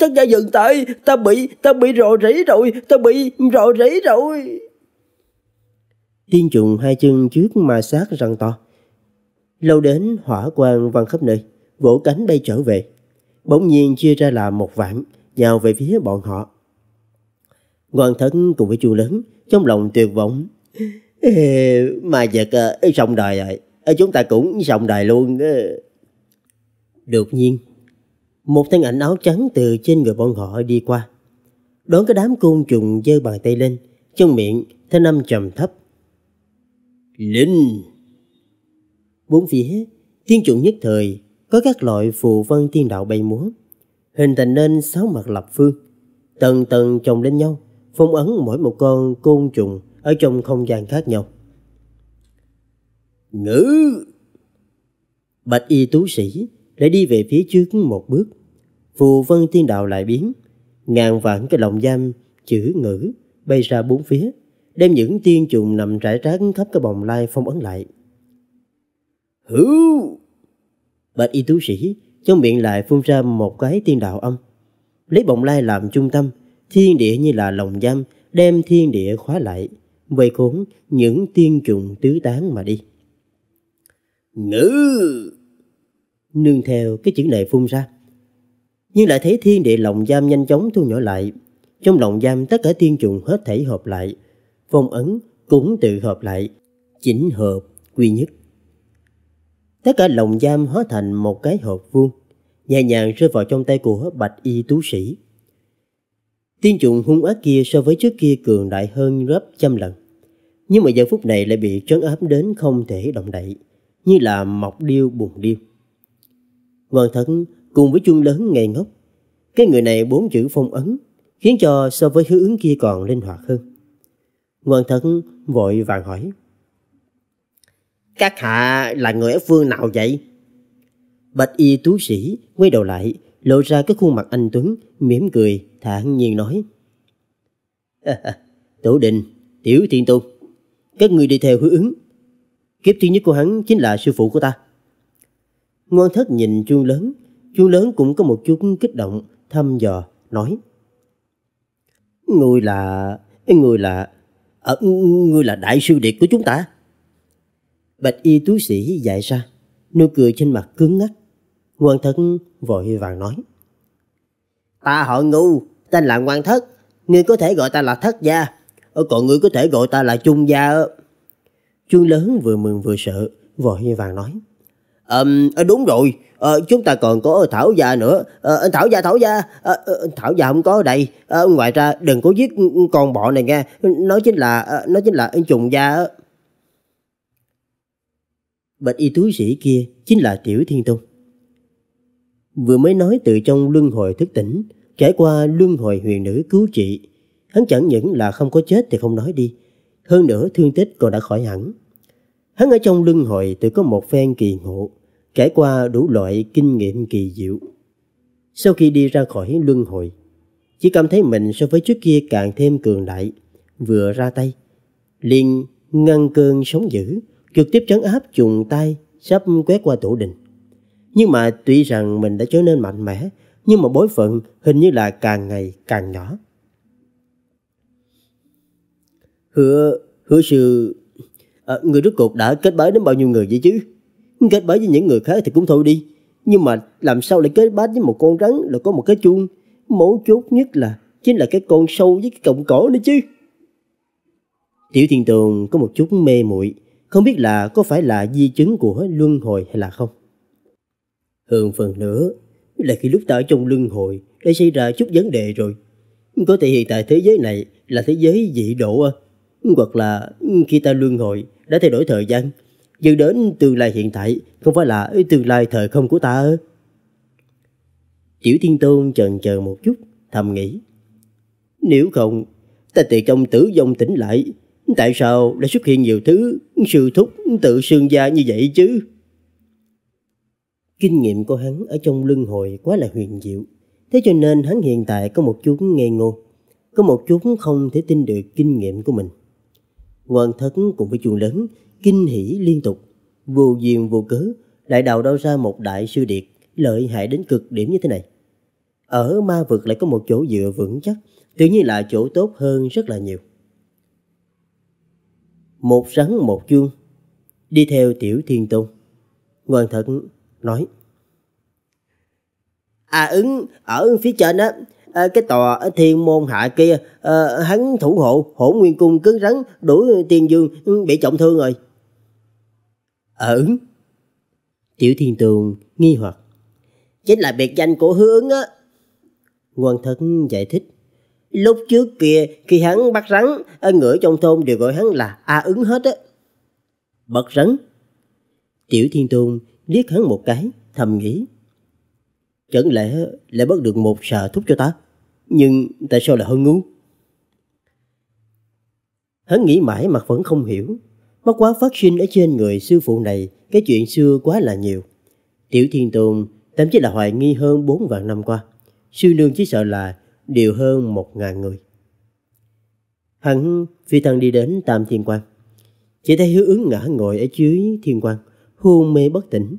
tất cả dừng tay, ta bị, ta bị rò rỉ rồi, ta bị rò rỉ rồi. Tiên trùng hai chân trước mà sát răng to. Lâu đến hỏa quang văng khắp nơi, vỗ cánh bay trở về. Bỗng nhiên chia ra làm một vạn, nhào về phía bọn họ. Ngoan thân cùng với chuông lớn, trong lòng tuyệt vọng. Mà giật à, rộng đời rồi chúng ta cũng xong đời luôn đó. Đột nhiên, một thân ảnh áo trắng từ trên người bọn họ đi qua. Đón cái đám côn trùng giơ bàn tay lên, trong miệng thanh âm trầm thấp. Linh! Bốn phía, thiên trùng nhất thời, có các loại phù văn tiên đạo bay múa, hình thành nên sáu mặt lập phương, tầng tầng chồng lên nhau, phong ấn mỗi một con côn trùng ở trong không gian khác nhau ngữ bạch y tú sĩ lại đi về phía trước một bước phù vân tiên đạo lại biến ngàn vạn cái lồng giam chữ ngữ bay ra bốn phía đem những tiên trùng nằm rải rác khắp cái bồng lai phong ấn lại hữu bạch y tú sĩ trong miệng lại phun ra một cái tiên đạo âm lấy bồng lai làm trung tâm thiên địa như là lồng giam đem thiên địa khóa lại vây khốn những tiên trùng tứ tán mà đi ngữ nương theo cái chữ này phun ra nhưng lại thấy thiên địa lồng giam nhanh chóng thu nhỏ lại trong lồng giam tất cả thiên trùng hết thể hợp lại phong ấn cũng tự hợp lại chỉnh hợp quy nhất tất cả lồng giam hóa thành một cái hộp vuông nhẹ nhàng rơi vào trong tay của bạch y tú sĩ tiên trùng hung ác kia so với trước kia cường đại hơn gấp trăm lần nhưng mà giờ phút này lại bị trấn áp đến không thể động đậy như là mọc điêu buồn điêu. Hoàng thất cùng với chuông lớn ngây ngốc, cái người này bốn chữ phong ấn khiến cho so với hứa ứng kia còn linh hoạt hơn. Hoàng thất vội vàng hỏi. Các hạ là người ở phương nào vậy? Bạch y tú sĩ quay đầu lại, lộ ra cái khuôn mặt anh Tuấn, mỉm cười, thản nhiên nói. À, Tổ đình, tiểu thiên tôn, các người đi theo hứa ứng Kiếp thứ nhất của hắn chính là sư phụ của ta. Ngoan thất nhìn chuông lớn, chuông lớn cũng có một chút kích động, thăm dò, nói. Người là... người là... À, ờ, người là đại sư đệ của chúng ta. Bạch y tú sĩ dạy ra, nụ cười trên mặt cứng ngắt. Ngoan thất vội vàng nói. Ta họ ngu, tên là Ngoan thất. Ngươi có thể gọi ta là thất gia, ờ, còn ngươi có thể gọi ta là trung gia. Chú lớn vừa mừng vừa sợ, vội như vàng nói. À, đúng rồi, à, chúng ta còn có Thảo Gia nữa. À, ờ, anh Thảo Gia, Thảo Gia, à, Thảo Gia không có ở đây. À, ngoài ra đừng có giết con bọ này nghe, nó chính là, nó chính là trùng gia. Bạch y túi sĩ kia chính là Tiểu Thiên Tông. Vừa mới nói từ trong luân hồi thức tỉnh, trải qua luân hồi huyền nữ cứu trị, hắn chẳng những là không có chết thì không nói đi, hơn nữa thương tích còn đã khỏi hẳn. Hắn ở trong luân hồi tự có một phen kỳ ngộ, trải qua đủ loại kinh nghiệm kỳ diệu. Sau khi đi ra khỏi luân hồi, chỉ cảm thấy mình so với trước kia càng thêm cường đại, vừa ra tay, liền ngăn cơn sóng dữ, trực tiếp trấn áp trùng tay sắp quét qua tổ đình. Nhưng mà tuy rằng mình đã trở nên mạnh mẽ, nhưng mà bối phận hình như là càng ngày càng nhỏ. Hứa, hứa sư... À, người rốt cuộc đã kết bái đến bao nhiêu người vậy chứ? Kết bái với những người khác thì cũng thôi đi. Nhưng mà làm sao lại kết bái với một con rắn là có một cái chuông? Mấu chốt nhất là chính là cái con sâu với cái cọng cỏ nữa chứ. Tiểu Thiên Tường có một chút mê muội, không biết là có phải là di chứng của luân hồi hay là không. Hơn phần nữa là khi lúc ta ở trong luân hồi đã xảy ra chút vấn đề rồi. Có thể hiện tại thế giới này là thế giới dị độ à hoặc là ừ, khi ta luân hồi đã thay đổi thời gian, dẫn đến tương lai hiện tại không phải là ừ, tương lai thời không của ta. Tiểu Thiên Tôn chần chờ một chút, thầm nghĩ. Nếu không, ta từ trong tử vong tỉnh lại, tại sao lại xuất hiện nhiều thứ sự thúc tự xương gia như vậy chứ? Kinh nghiệm của hắn ở trong luân hồi quá là huyền diệu, thế cho nên hắn hiện tại có một chút ngây ngô, có một chút không thể tin được kinh nghiệm của mình. Quan thất cùng với chuông lớn, kinh hỉ liên tục. Vô duyên vô cớ, lại đào đâu ra một đại sư điệt, lợi hại đến cực điểm như thế này. Ở ma vực lại có một chỗ dựa vững chắc, tự nhiên là chỗ tốt hơn rất là nhiều. Một rắn một chuông, đi theo tiểu thiên tôn. Quan thật nói. A à, ứng, ở phía trên á, Ờ, cái tòa ở ờ, thiên môn hạ kia à, hắn thủ hộ hỗn nguyên cung cứng rắn đuổi tiên dương ừ, bị trọng thương rồi ừ tiểu thiên tường nghi hoặc chính là biệt danh của hứa ứng á quan thất giải thích lúc trước kia khi hắn bắt rắn ở ngựa trong thôn đều gọi hắn là a ứng hết á bật rắn tiểu thiên tôn liếc hắn một cái thầm nghĩ chẳng lẽ lại bắt được một sờ thúc cho ta nhưng tại sao lại Hân ngu? Hắn nghĩ mãi mà vẫn không hiểu. Mắt quá phát sinh ở trên người sư phụ này, cái chuyện xưa quá là nhiều. Tiểu Thiên Tôn thậm chí là hoài nghi hơn 4 vạn năm qua. Sư nương chỉ sợ là điều hơn 1.000 người. Hắn phi tăng đi đến Tam Thiên quan Chỉ thấy hứa ứng ngã ngồi ở dưới Thiên quan hôn mê bất tỉnh.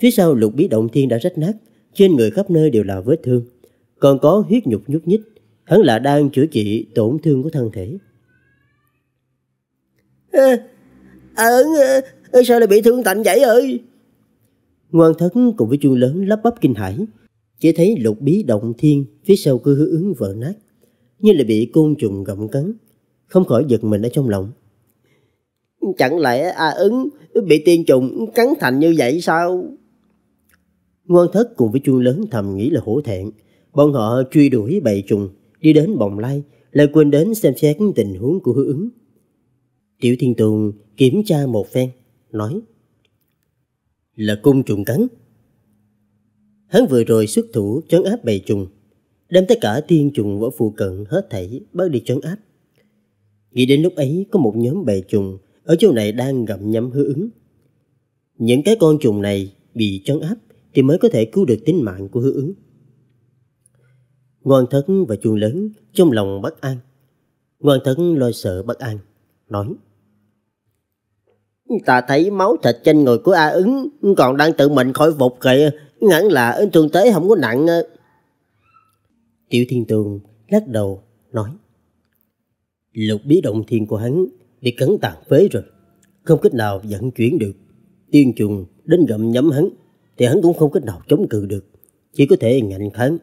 Phía sau lục bí động thiên đã rách nát, trên người khắp nơi đều là vết thương còn có huyết nhục nhúc nhích. Hắn là đang chữa trị tổn thương của thân thể. À, à, sao lại bị thương tạnh vậy ơi? Ngoan thấn cùng với chuông lớn lắp bắp kinh hãi Chỉ thấy lục bí động thiên phía sau cứ hứa ứng vỡ nát Như là bị côn trùng gặm cắn Không khỏi giật mình ở trong lòng Chẳng lẽ A à, ứng bị tiên trùng cắn thành như vậy sao? Ngoan thất cùng với chuông lớn thầm nghĩ là hổ thẹn Bọn họ truy đuổi bầy trùng, đi đến bồng lai, lại quên đến xem xét tình huống của hứa ứng. Tiểu Thiên Tùng kiểm tra một phen, nói Là cung trùng cắn. Hắn vừa rồi xuất thủ trấn áp bầy trùng, đem tất cả tiên trùng ở phụ cận hết thảy bắt đi trấn áp. Nghĩ đến lúc ấy có một nhóm bầy trùng ở chỗ này đang gặm nhắm hứa ứng. Những cái con trùng này bị trấn áp thì mới có thể cứu được tính mạng của hứa ứng. Ngoan Thấn và chuông lớn trong lòng bất an. Ngoan Thấn lo sợ bất an, nói. Ta thấy máu thịt trên người của A ứng còn đang tự mình khôi phục kìa, ngắn là thương tế không có nặng. Tiểu Thiên Tường lắc đầu, nói. Lục bí động thiên của hắn bị cấn tàn phế rồi, không cách nào dẫn chuyển được. Tiên trùng đến gặm nhấm hắn thì hắn cũng không cách nào chống cự được, chỉ có thể ngạnh kháng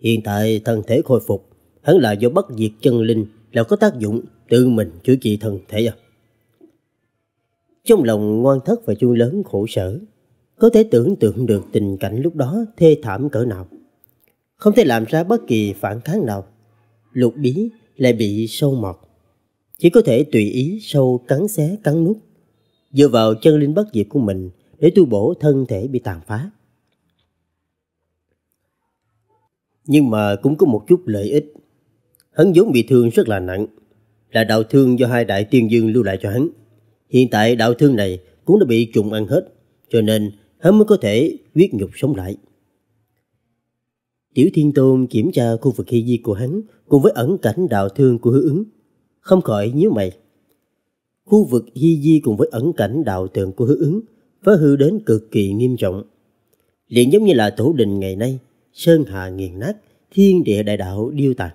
Hiện tại thân thể khôi phục, hắn lại do bất diệt chân linh là có tác dụng tự mình chữa trị thân thể à. Trong lòng ngoan thất và chuông lớn khổ sở, có thể tưởng tượng được tình cảnh lúc đó thê thảm cỡ nào. Không thể làm ra bất kỳ phản kháng nào, lục bí lại bị sâu mọt. Chỉ có thể tùy ý sâu cắn xé cắn nút, dựa vào chân linh bất diệt của mình để tu bổ thân thể bị tàn phá. nhưng mà cũng có một chút lợi ích. Hắn vốn bị thương rất là nặng, là đạo thương do hai đại tiên dương lưu lại cho hắn. Hiện tại đạo thương này cũng đã bị trùng ăn hết, cho nên hắn mới có thể quyết nhục sống lại. Tiểu Thiên Tôn kiểm tra khu vực hy di của hắn cùng với ẩn cảnh đạo thương của hứa ứng, không khỏi nhíu mày. Khu vực hy di cùng với ẩn cảnh đạo tượng của hứa ứng phá hư đến cực kỳ nghiêm trọng. Liền giống như là tổ đình ngày nay sơn hà nghiền nát, thiên địa đại đạo điêu tàn.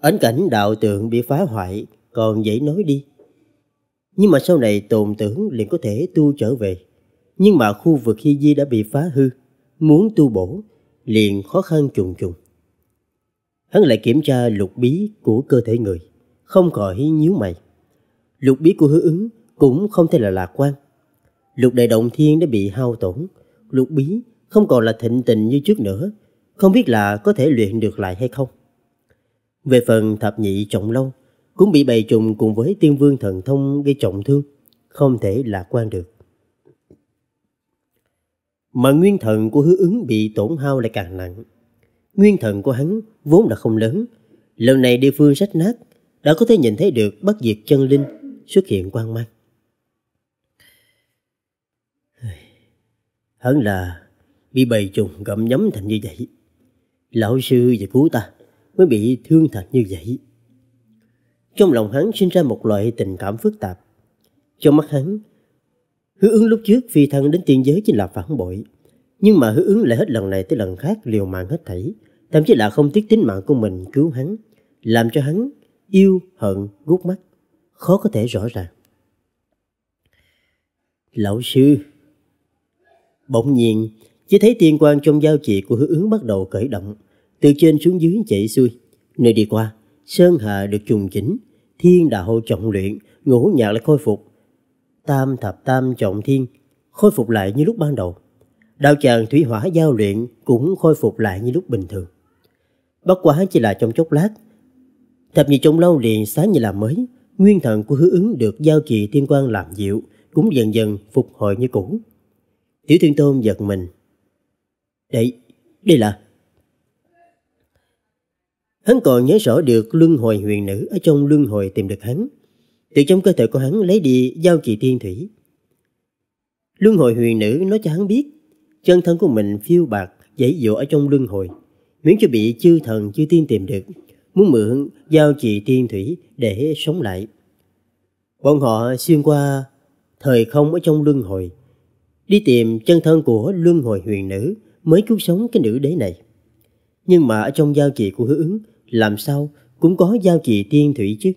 ánh cảnh đạo tượng bị phá hoại còn dễ nói đi. Nhưng mà sau này tồn tưởng liền có thể tu trở về. Nhưng mà khu vực Hy Di đã bị phá hư, muốn tu bổ, liền khó khăn trùng trùng. Hắn lại kiểm tra lục bí của cơ thể người, không khỏi nhíu mày. Lục bí của hứa ứng cũng không thể là lạc quan. Lục đại động thiên đã bị hao tổn, lục bí không còn là thịnh tình như trước nữa, không biết là có thể luyện được lại hay không. Về phần thập nhị trọng lâu, cũng bị bầy trùng cùng với tiên vương thần thông gây trọng thương, không thể lạc quan được. Mà nguyên thần của hứa ứng bị tổn hao lại càng nặng. Nguyên thần của hắn vốn đã không lớn, lần này địa phương rách nát, đã có thể nhìn thấy được bất diệt chân linh xuất hiện quang mang. Hắn là bị bầy trùng gặm nhấm thành như vậy. Lão sư và cứu ta mới bị thương thật như vậy. Trong lòng hắn sinh ra một loại tình cảm phức tạp. Trong mắt hắn, hứa ứng lúc trước phi thân đến tiên giới chính là phản bội. Nhưng mà hứa ứng lại hết lần này tới lần khác liều mạng hết thảy, thậm chí là không tiếc tính mạng của mình cứu hắn, làm cho hắn yêu, hận, gút mắt, khó có thể rõ ràng. Lão sư, bỗng nhiên chỉ thấy tiên quan trong giao chỉ của hứa ứng bắt đầu khởi động, từ trên xuống dưới chạy xuôi. Nơi đi qua, sơn hà được trùng chỉnh, thiên đạo trọng luyện, ngũ nhạc lại khôi phục. Tam thập tam trọng thiên, khôi phục lại như lúc ban đầu. Đạo tràng thủy hỏa giao luyện cũng khôi phục lại như lúc bình thường. Bất quá chỉ là trong chốc lát, thập nhị trọng lâu liền sáng như là mới, nguyên thần của hứa ứng được giao trì tiên quan làm dịu, cũng dần dần phục hồi như cũ. Tiểu Thiên Tôn giật mình, đây, đây là... Hắn còn nhớ rõ được luân hồi huyền nữ ở trong luân hồi tìm được hắn. Từ trong cơ thể của hắn lấy đi giao trì thiên thủy. Luân hồi huyền nữ nói cho hắn biết, chân thân của mình phiêu bạc, dãy dụ ở trong luân hồi. Miễn cho bị chư thần chư tiên tìm được, muốn mượn giao trì thiên thủy để sống lại. Bọn họ xuyên qua thời không ở trong luân hồi, đi tìm chân thân của luân hồi huyền nữ mới cứu sống cái nữ đế này. Nhưng mà ở trong giao chỉ của hứa ứng, làm sao cũng có giao chỉ tiên thủy chứ.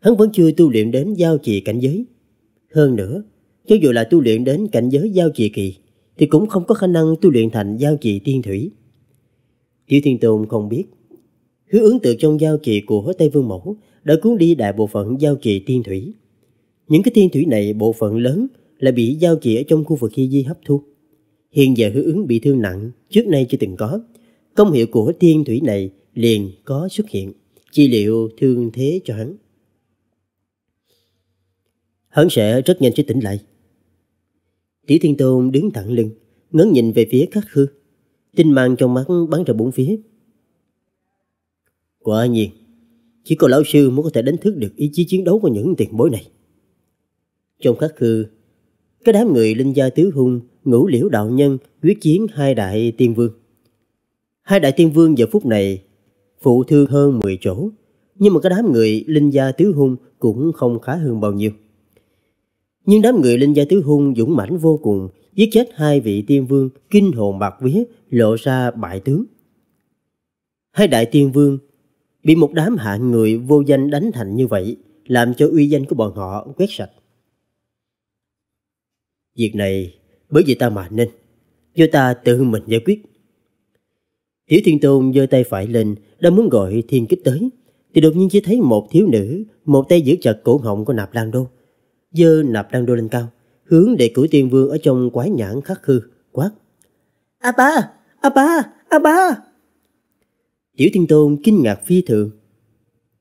Hắn vẫn chưa tu luyện đến giao chỉ cảnh giới. Hơn nữa, cho dù là tu luyện đến cảnh giới giao chỉ kỳ, thì cũng không có khả năng tu luyện thành giao chỉ tiên thủy. Tiểu Thiên Tôn không biết, hứa ứng từ trong giao chỉ của Tây Vương Mẫu đã cuốn đi đại bộ phận giao trì tiên thủy. Những cái tiên thủy này bộ phận lớn là bị giao trì ở trong khu vực Hy Di hấp thu hiện giờ hứa ứng bị thương nặng, trước nay chưa từng có. Công hiệu của thiên thủy này liền có xuất hiện, chi liệu thương thế cho hắn. Hắn sẽ rất nhanh sẽ tỉnh lại. Tiểu Thiên Tôn đứng thẳng lưng, ngấn nhìn về phía khắc khư. Tinh mang trong mắt bắn ra bốn phía. Quả nhiên, chỉ có lão sư mới có thể đánh thức được ý chí chiến đấu của những tiền bối này. Trong khắc khư, cái đám người linh gia tứ hung ngũ liễu đạo nhân quyết chiến hai đại tiên vương. Hai đại tiên vương giờ phút này phụ thương hơn 10 chỗ, nhưng mà cái đám người linh gia tứ hung cũng không khá hơn bao nhiêu. Nhưng đám người linh gia tứ hung dũng mãnh vô cùng, giết chết hai vị tiên vương kinh hồn bạc vía lộ ra bại tướng. Hai đại tiên vương bị một đám hạ người vô danh đánh thành như vậy, làm cho uy danh của bọn họ quét sạch. Việc này bởi vì ta mà nên, do ta tự mình giải quyết. Tiểu Thiên Tôn giơ tay phải lên, đang muốn gọi Thiên Kích tới, thì đột nhiên chỉ thấy một thiếu nữ, một tay giữ chặt cổ họng của Nạp Lan Đô. giơ Nạp Lan Đô lên cao, hướng để cửu tiên vương ở trong quái nhãn khắc khư, quát. A ba, a ba, a ba. Tiểu Thiên Tôn kinh ngạc phi thường.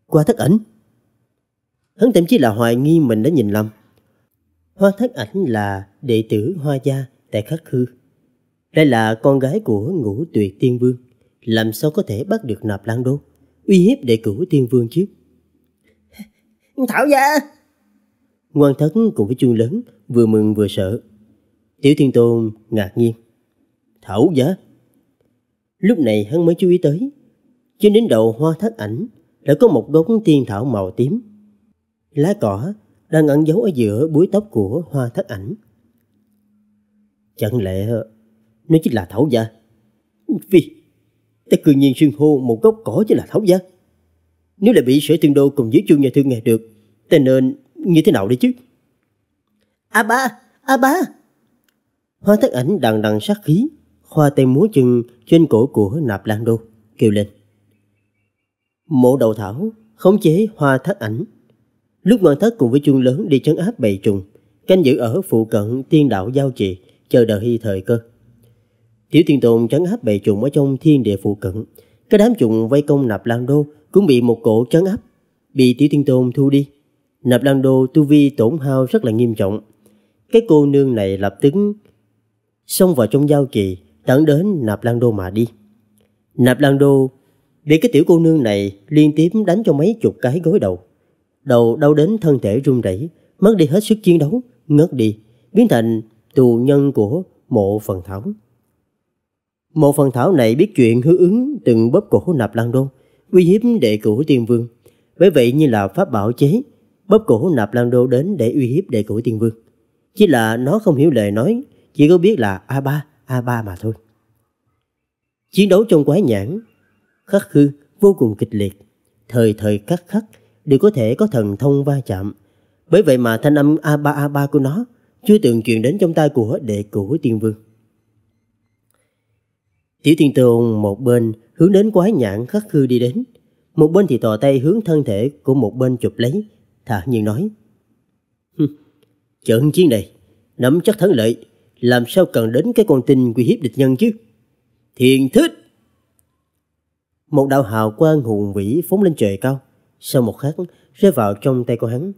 Qua thất ảnh. Hắn thậm chí là hoài nghi mình đã nhìn lầm. Hoa Thất Ảnh là đệ tử Hoa Gia tại Khắc Khư. Đây là con gái của ngũ tuyệt tiên vương, làm sao có thể bắt được nạp lan đô, uy hiếp đệ cửu tiên vương chứ? Thảo gia! Ngoan thất cùng với chuông lớn, vừa mừng vừa sợ. Tiểu Thiên Tôn ngạc nhiên. Thảo gia! Lúc này hắn mới chú ý tới, trên đỉnh đầu hoa thất ảnh đã có một gốc tiên thảo màu tím. Lá cỏ đang ẩn giấu ở giữa búi tóc của hoa thất ảnh. Chẳng lẽ nó chính là Thảo Gia? Vì ta cư nhiên xuyên hô một gốc cỏ chính là Thảo Gia. Nếu lại bị sở thương đô cùng với chu nhà thương nghe được, ta nên như thế nào đây chứ? A ba, a ba. Hoa thất ảnh đằng đằng sát khí, khoa tay múa chừng trên cổ của nạp lan đô, kêu lên. Mộ đầu thảo khống chế hoa thất ảnh Lúc Hoàng Thất cùng với chuông lớn đi trấn áp bầy trùng, canh giữ ở phụ cận tiên đạo giao trì, chờ đợi thời cơ. Tiểu Tiên Tôn trấn áp bầy trùng ở trong thiên địa phụ cận. Cái đám trùng vây công Nạp Lan Đô cũng bị một cổ trấn áp, bị Tiểu Tiên Tôn thu đi. Nạp Lan Đô tu vi tổn hao rất là nghiêm trọng. Cái cô nương này lập tức xông vào trong giao trì, tận đến Nạp Lan Đô mà đi. Nạp Lan Đô để cái tiểu cô nương này liên tiếp đánh cho mấy chục cái gối đầu đầu đau đến thân thể run rẩy, mất đi hết sức chiến đấu, ngất đi, biến thành tù nhân của mộ phần thảo. Mộ phần thảo này biết chuyện hứa ứng từng bóp cổ nạp lan đô, uy hiếp đệ cửu tiên vương. Bởi vậy như là pháp bảo chế, bóp cổ nạp lan đô đến để uy hiếp đệ cửu tiên vương. Chỉ là nó không hiểu lời nói, chỉ có biết là A3, A3 mà thôi. Chiến đấu trong quái nhãn, khắc khư vô cùng kịch liệt, thời thời khắc khắc đều có thể có thần thông va chạm. Bởi vậy mà thanh âm A3A3 của nó chưa từng truyền đến trong tai của đệ cửu tiên vương. Tiểu thiên tường một bên hướng đến quái nhãn khắc khư đi đến. Một bên thì tò tay hướng thân thể của một bên chụp lấy, thản nhiên nói. Trận chiến này, nắm chắc thắng lợi, làm sao cần đến cái con tin quy hiếp địch nhân chứ? Thiền thích! Một đạo hào quang hùng vĩ phóng lên trời cao. Sau một khắc, rơi vào trong tay của hắn.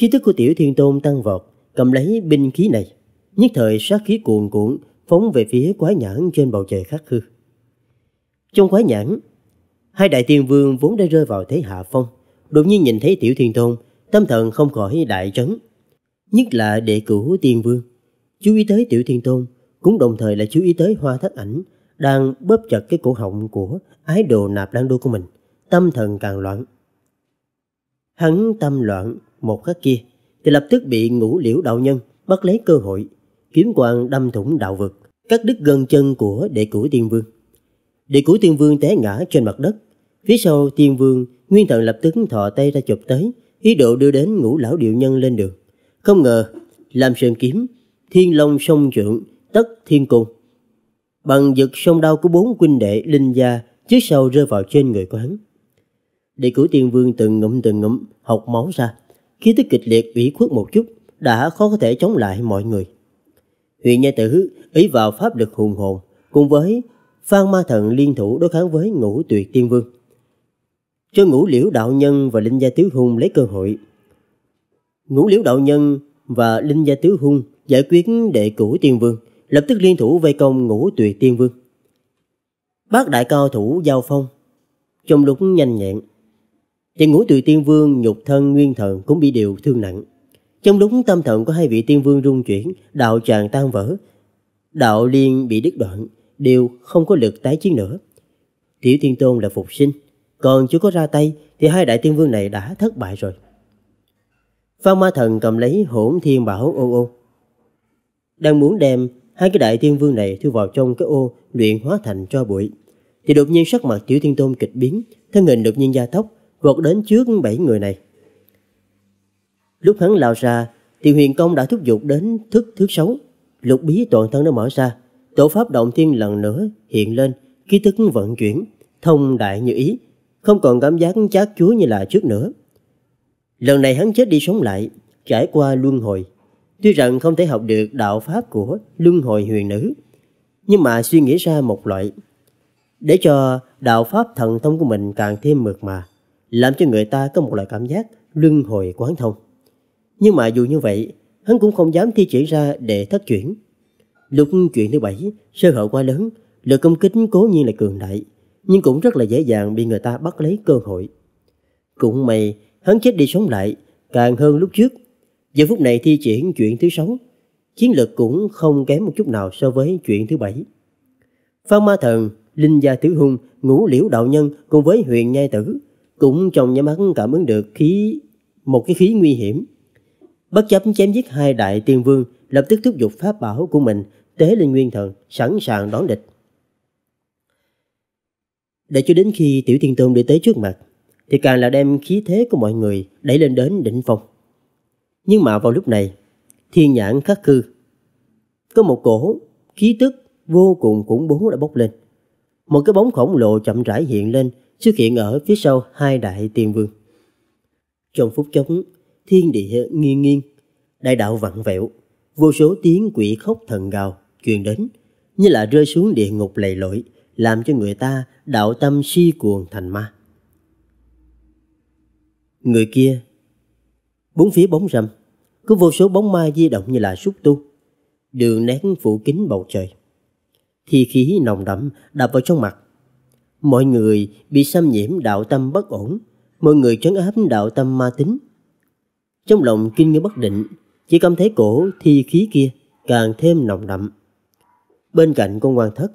Khí tức của tiểu thiên tôn tăng vọt, cầm lấy binh khí này. Nhất thời sát khí cuồn cuộn, phóng về phía quái nhãn trên bầu trời khắc hư. Trong quái nhãn, hai đại tiên vương vốn đã rơi vào thế hạ phong. Đột nhiên nhìn thấy tiểu thiên tôn, tâm thần không khỏi đại trấn. Nhất là đệ cửu tiên vương, chú ý tới tiểu thiên tôn, cũng đồng thời là chú ý tới hoa thất ảnh, đang bóp chặt cái cổ họng của ái đồ nạp lan đô của mình tâm thần càng loạn. Hắn tâm loạn một khắc kia thì lập tức bị ngũ liễu đạo nhân bắt lấy cơ hội, kiếm quang đâm thủng đạo vực, cắt đứt gần chân của đệ cửu tiên vương. Đệ cửu tiên vương té ngã trên mặt đất, phía sau tiên vương nguyên thần lập tức thò tay ra chụp tới, ý đồ đưa đến ngũ lão điệu nhân lên đường. Không ngờ, làm sườn kiếm, thiên long sông trượng, tất thiên cung Bằng giật sông đau của bốn huynh đệ linh gia trước sau rơi vào trên người của hắn. Đệ cửu tiên vương từng ngụm từng ngụm học máu ra, khí tức kịch liệt ủy khuất một chút đã khó có thể chống lại mọi người. Huyền Nha Tử ý vào pháp lực hùng hồn cùng với Phan Ma Thần liên thủ đối kháng với Ngũ Tuyệt Tiên Vương. Cho Ngũ Liễu Đạo Nhân và Linh Gia Tiếu Hung lấy cơ hội. Ngũ Liễu Đạo Nhân và Linh Gia Tiếu Hung giải quyết đệ cửu Tiên Vương, lập tức liên thủ vây công Ngũ Tuyệt Tiên Vương. Bác đại cao thủ giao phong, trong lúc nhanh nhẹn thì ngũ tùy tiên vương nhục thân nguyên thần cũng bị điều thương nặng. Trong đúng tâm thần của hai vị tiên vương rung chuyển, đạo tràng tan vỡ. Đạo liên bị đứt đoạn, đều không có lực tái chiến nữa. Tiểu tiên tôn là phục sinh, còn chưa có ra tay thì hai đại tiên vương này đã thất bại rồi. Phan Ma Thần cầm lấy hỗn thiên bảo ô ô. Đang muốn đem hai cái đại tiên vương này thu vào trong cái ô luyện hóa thành cho bụi. Thì đột nhiên sắc mặt tiểu tiên tôn kịch biến, thân hình đột nhiên gia tốc, vọt đến trước bảy người này. Lúc hắn lao ra, thì huyền công đã thúc giục đến thức thứ sáu. Lục bí toàn thân đã mở ra, tổ pháp động thiên lần nữa hiện lên, ký thức vận chuyển, thông đại như ý, không còn cảm giác chát chúa như là trước nữa. Lần này hắn chết đi sống lại, trải qua luân hồi. Tuy rằng không thể học được đạo pháp của luân hồi huyền nữ, nhưng mà suy nghĩ ra một loại để cho đạo pháp thần thông của mình càng thêm mượt mà làm cho người ta có một loại cảm giác luân hồi quán thông. Nhưng mà dù như vậy, hắn cũng không dám thi triển ra để thất chuyển. Lúc chuyện thứ bảy, sơ hở quá lớn, lực công kích cố nhiên là cường đại, nhưng cũng rất là dễ dàng bị người ta bắt lấy cơ hội. Cũng may, hắn chết đi sống lại, càng hơn lúc trước. Giờ phút này thi triển chuyện thứ sáu, chiến lực cũng không kém một chút nào so với chuyện thứ bảy. Phan Ma Thần, Linh Gia Tử Hung, Ngũ Liễu Đạo Nhân cùng với Huyền Nhai Tử cũng trong nháy mắt cảm ứng được khí một cái khí nguy hiểm. Bất chấp chém giết hai đại tiên vương, lập tức thúc giục pháp bảo của mình tế lên nguyên thần, sẵn sàng đón địch. Để cho đến khi Tiểu Thiên Tôn đi tới trước mặt, thì càng là đem khí thế của mọi người đẩy lên đến đỉnh phong. Nhưng mà vào lúc này, thiên nhãn khắc cư Có một cổ, khí tức vô cùng khủng bố đã bốc lên. Một cái bóng khổng lồ chậm rãi hiện lên xuất hiện ở phía sau hai đại tiên vương. Trong phút chốc, thiên địa nghiêng nghiêng, đại đạo vặn vẹo, vô số tiếng quỷ khóc thần gào truyền đến, như là rơi xuống địa ngục lầy lội, làm cho người ta đạo tâm si cuồng thành ma. Người kia, bốn phía bóng râm, có vô số bóng ma di động như là xúc tu, đường nén phủ kín bầu trời. Thi khí nồng đậm đập vào trong mặt, Mọi người bị xâm nhiễm đạo tâm bất ổn, mọi người trấn áp đạo tâm ma tính. Trong lòng kinh nghi bất định, chỉ cảm thấy cổ thi khí kia càng thêm nồng đậm. Bên cạnh con hoàng thất,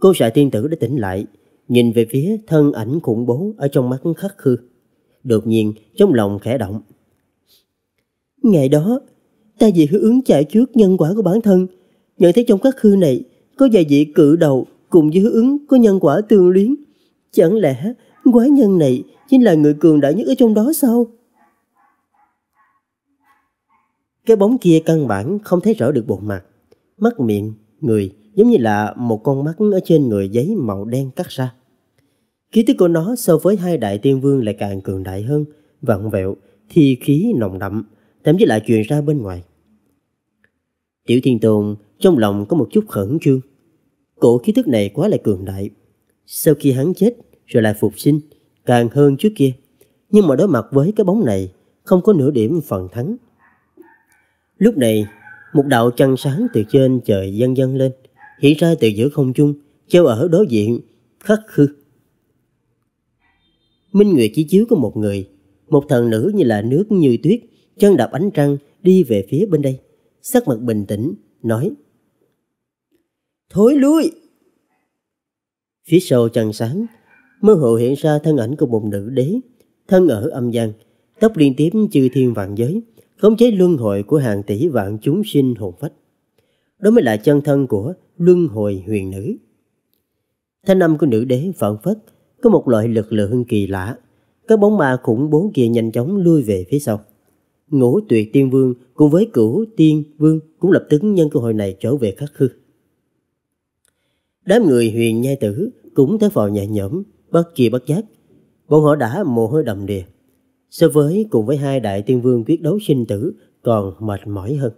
cô xạ tiên tử đã tỉnh lại, nhìn về phía thân ảnh khủng bố ở trong mắt khắc khư. Đột nhiên, trong lòng khẽ động. Ngày đó, ta vì hứa ứng trả trước nhân quả của bản thân, nhận thấy trong khắc khư này có vài vị cự đầu cùng với hứa ứng có nhân quả tương liên Chẳng lẽ quái nhân này chính là người cường đại nhất ở trong đó sao? Cái bóng kia căn bản không thấy rõ được bộ mặt, mắt miệng, người giống như là một con mắt ở trên người giấy màu đen cắt ra. Khí tức của nó so với hai đại tiên vương lại càng cường đại hơn, vặn vẹo, thi khí nồng đậm, thậm chí lại truyền ra bên ngoài. Tiểu Thiên Tồn trong lòng có một chút khẩn trương cổ khí thức này quá là cường đại. Sau khi hắn chết, rồi lại phục sinh, càng hơn trước kia. Nhưng mà đối mặt với cái bóng này, không có nửa điểm phần thắng. Lúc này, một đạo trăng sáng từ trên trời dâng dâng lên, hiện ra từ giữa không trung, treo ở đối diện, khắc khư. Minh Nguyệt chỉ chiếu có một người, một thần nữ như là nước như tuyết, chân đạp ánh trăng đi về phía bên đây. Sắc mặt bình tĩnh, nói thối lui phía sau trần sáng mơ hồ hiện ra thân ảnh của một nữ đế thân ở âm gian tóc liên tiếp chư thiên vạn giới khống chế luân hồi của hàng tỷ vạn chúng sinh hồn phách đó mới là chân thân của luân hồi huyền nữ thanh âm của nữ đế phản phất có một loại lực lượng kỳ lạ các bóng ma khủng bố kia nhanh chóng lui về phía sau ngũ tuyệt tiên vương cùng với cửu tiên vương cũng lập tức nhân cơ hội này trở về khắc khư Đám người huyền nhai tử cũng tới vào nhẹ nhõm, bất kỳ bất giác. Bọn họ đã mồ hôi đầm đìa. So với cùng với hai đại tiên vương quyết đấu sinh tử còn mệt mỏi hơn.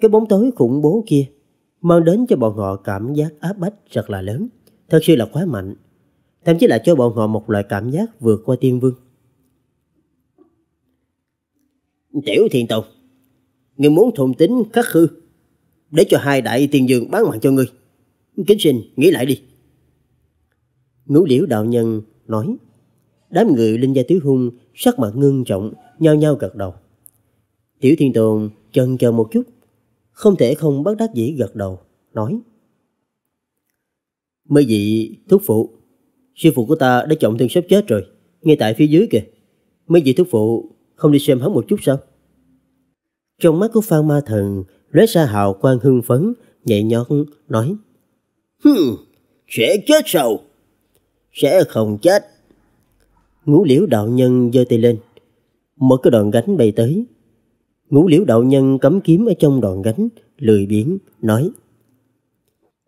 Cái bóng tối khủng bố kia mang đến cho bọn họ cảm giác áp bách rất là lớn, thật sự là quá mạnh. Thậm chí là cho bọn họ một loại cảm giác vượt qua tiên vương. Tiểu Thiền Tông, người muốn thùng tính khắc hư để cho hai đại tiên dương bán mạng cho ngươi. Kính xin, nghĩ lại đi. Ngũ liễu đạo nhân nói, đám người linh gia tứ hung sắc mặt ngưng trọng, nhao nhao gật đầu. Tiểu thiên tồn chần chờ một chút, không thể không bất đắc dĩ gật đầu, nói. Mấy vị thúc phụ, sư phụ của ta đã trọng thương sắp chết rồi, ngay tại phía dưới kìa. Mấy vị thúc phụ không đi xem hắn một chút sao? Trong mắt của Phan Ma Thần lóe sa hào quang hưng phấn, nhẹ nhót nói. Hừm, sẽ chết sao? Sẽ không chết. Ngũ liễu đạo nhân giơ tay lên. mở cái đoạn gánh bay tới. Ngũ liễu đạo nhân cắm kiếm ở trong đoạn gánh, lười biếng, nói.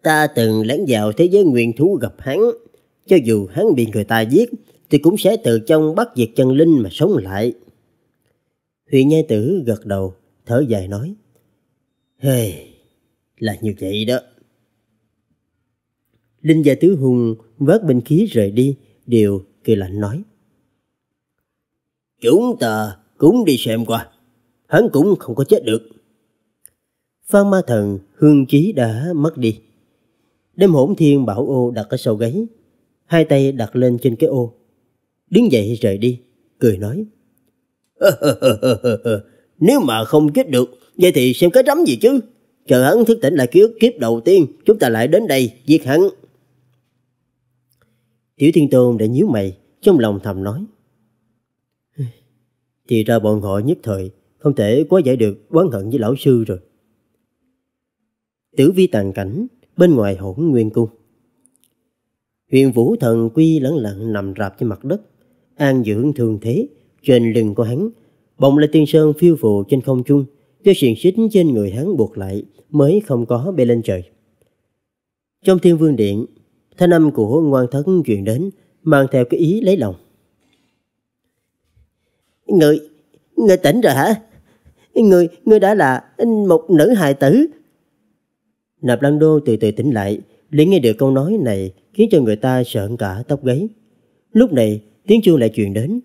Ta từng lén vào thế giới nguyên thú gặp hắn. Cho dù hắn bị người ta giết, thì cũng sẽ từ trong bắt diệt chân linh mà sống lại. Huyền nhai tử gật đầu, thở dài nói. Hey, là như vậy đó. Linh và Tứ Hùng vớt binh khí rời đi, đều kỳ lạnh nói. Chúng ta cũng đi xem qua, hắn cũng không có chết được. Phan ma thần hương chí đã mất đi. Đêm hỗn thiên bảo ô đặt ở sau gáy, hai tay đặt lên trên cái ô. Đứng dậy rời đi, cười nói. Nếu mà không chết được Vậy thì xem cái rắm gì chứ? Chờ hắn thức tỉnh lại ký ức kiếp đầu tiên, chúng ta lại đến đây giết hắn. Tiểu Thiên Tôn đã nhíu mày, trong lòng thầm nói. Thì ra bọn họ nhất thời, không thể quá giải được oán hận với lão sư rồi. Tử vi tàn cảnh, bên ngoài hỗn nguyên cung. Huyền vũ thần quy lẫn lặng nằm rạp trên mặt đất, an dưỡng thường thế, trên lưng của hắn, bồng lên tiên sơn phiêu phù trên không trung, cho xiềng xích trên người hắn buộc lại mới không có bay lên trời. Trong thiên vương điện, thanh âm của ngoan thấn truyền đến, mang theo cái ý lấy lòng. Người, người tỉnh rồi hả? Người, người đã là một nữ hài tử. Nạp Lan Đô từ từ tỉnh lại, liền nghe được câu nói này khiến cho người ta sợ cả tóc gáy. Lúc này, tiếng chuông lại truyền đến.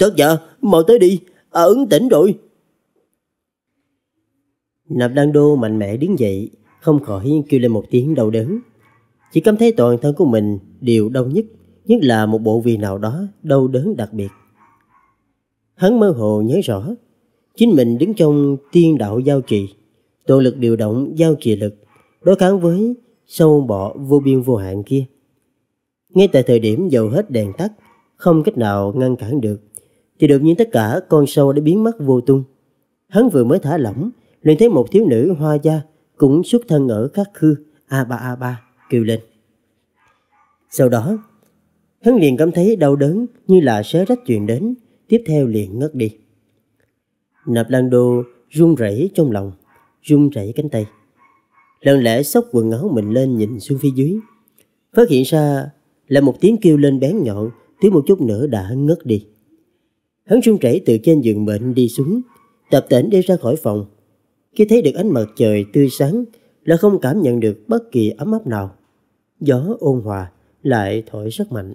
Thật vợ mau tới đi, à, ứng tỉnh rồi. Nạp Đăng Đô mạnh mẽ đứng dậy, không khỏi kêu lên một tiếng đau đớn. Chỉ cảm thấy toàn thân của mình đều đau nhức, nhất là một bộ vị nào đó đau đớn đặc biệt. Hắn mơ hồ nhớ rõ, chính mình đứng trong tiên đạo giao trì, toàn lực điều động giao trì lực, đối kháng với sâu bọ vô biên vô hạn kia. Ngay tại thời điểm dầu hết đèn tắt, không cách nào ngăn cản được, thì đột nhiên tất cả con sâu đã biến mất vô tung. Hắn vừa mới thả lỏng, liền thấy một thiếu nữ hoa da cũng xuất thân ở các khư A3A3 kêu lên. Sau đó, hắn liền cảm thấy đau đớn như là sẽ rách chuyện đến, tiếp theo liền ngất đi. Nạp Lan Đô run rẩy trong lòng, run rẩy cánh tay. Lần lẽ xốc quần áo mình lên nhìn xuống phía dưới. Phát hiện ra là một tiếng kêu lên bén nhọn, thiếu một chút nữa đã ngất đi. Hắn run rẩy từ trên giường bệnh đi xuống, tập tỉnh đi ra khỏi phòng, khi thấy được ánh mặt trời tươi sáng là không cảm nhận được bất kỳ ấm áp nào. Gió ôn hòa lại thổi rất mạnh.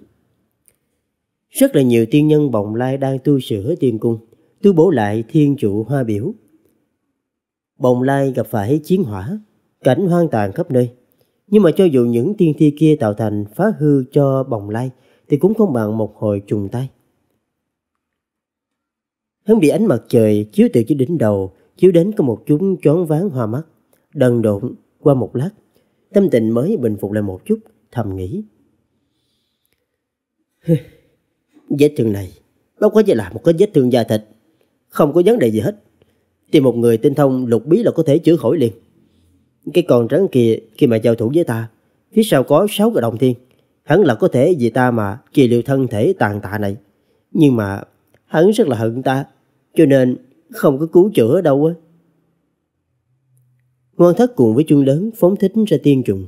Rất là nhiều tiên nhân bồng lai đang tu sửa tiên cung, tu bổ lại thiên trụ hoa biểu. Bồng lai gặp phải chiến hỏa, cảnh hoang tàn khắp nơi. Nhưng mà cho dù những tiên thi kia tạo thành phá hư cho bồng lai thì cũng không bằng một hồi trùng tay. Hắn bị ánh mặt trời chiếu từ trên đỉnh đầu chiếu đến có một chúng choáng ván hoa mắt, đần độn qua một lát, tâm tình mới bình phục lại một chút, thầm nghĩ. vết thương này, nó có chỉ là một cái vết thương da thịt, không có vấn đề gì hết. Tìm một người tinh thông lục bí là có thể chữa khỏi liền. Cái con rắn kia khi mà giao thủ với ta, phía sau có sáu cái đồng thiên, hắn là có thể vì ta mà kỳ liệu thân thể tàn tạ này. Nhưng mà hắn rất là hận ta, cho nên không có cứu chữa đâu á. Ngoan thất cùng với Chung lớn phóng thích ra tiên trùng,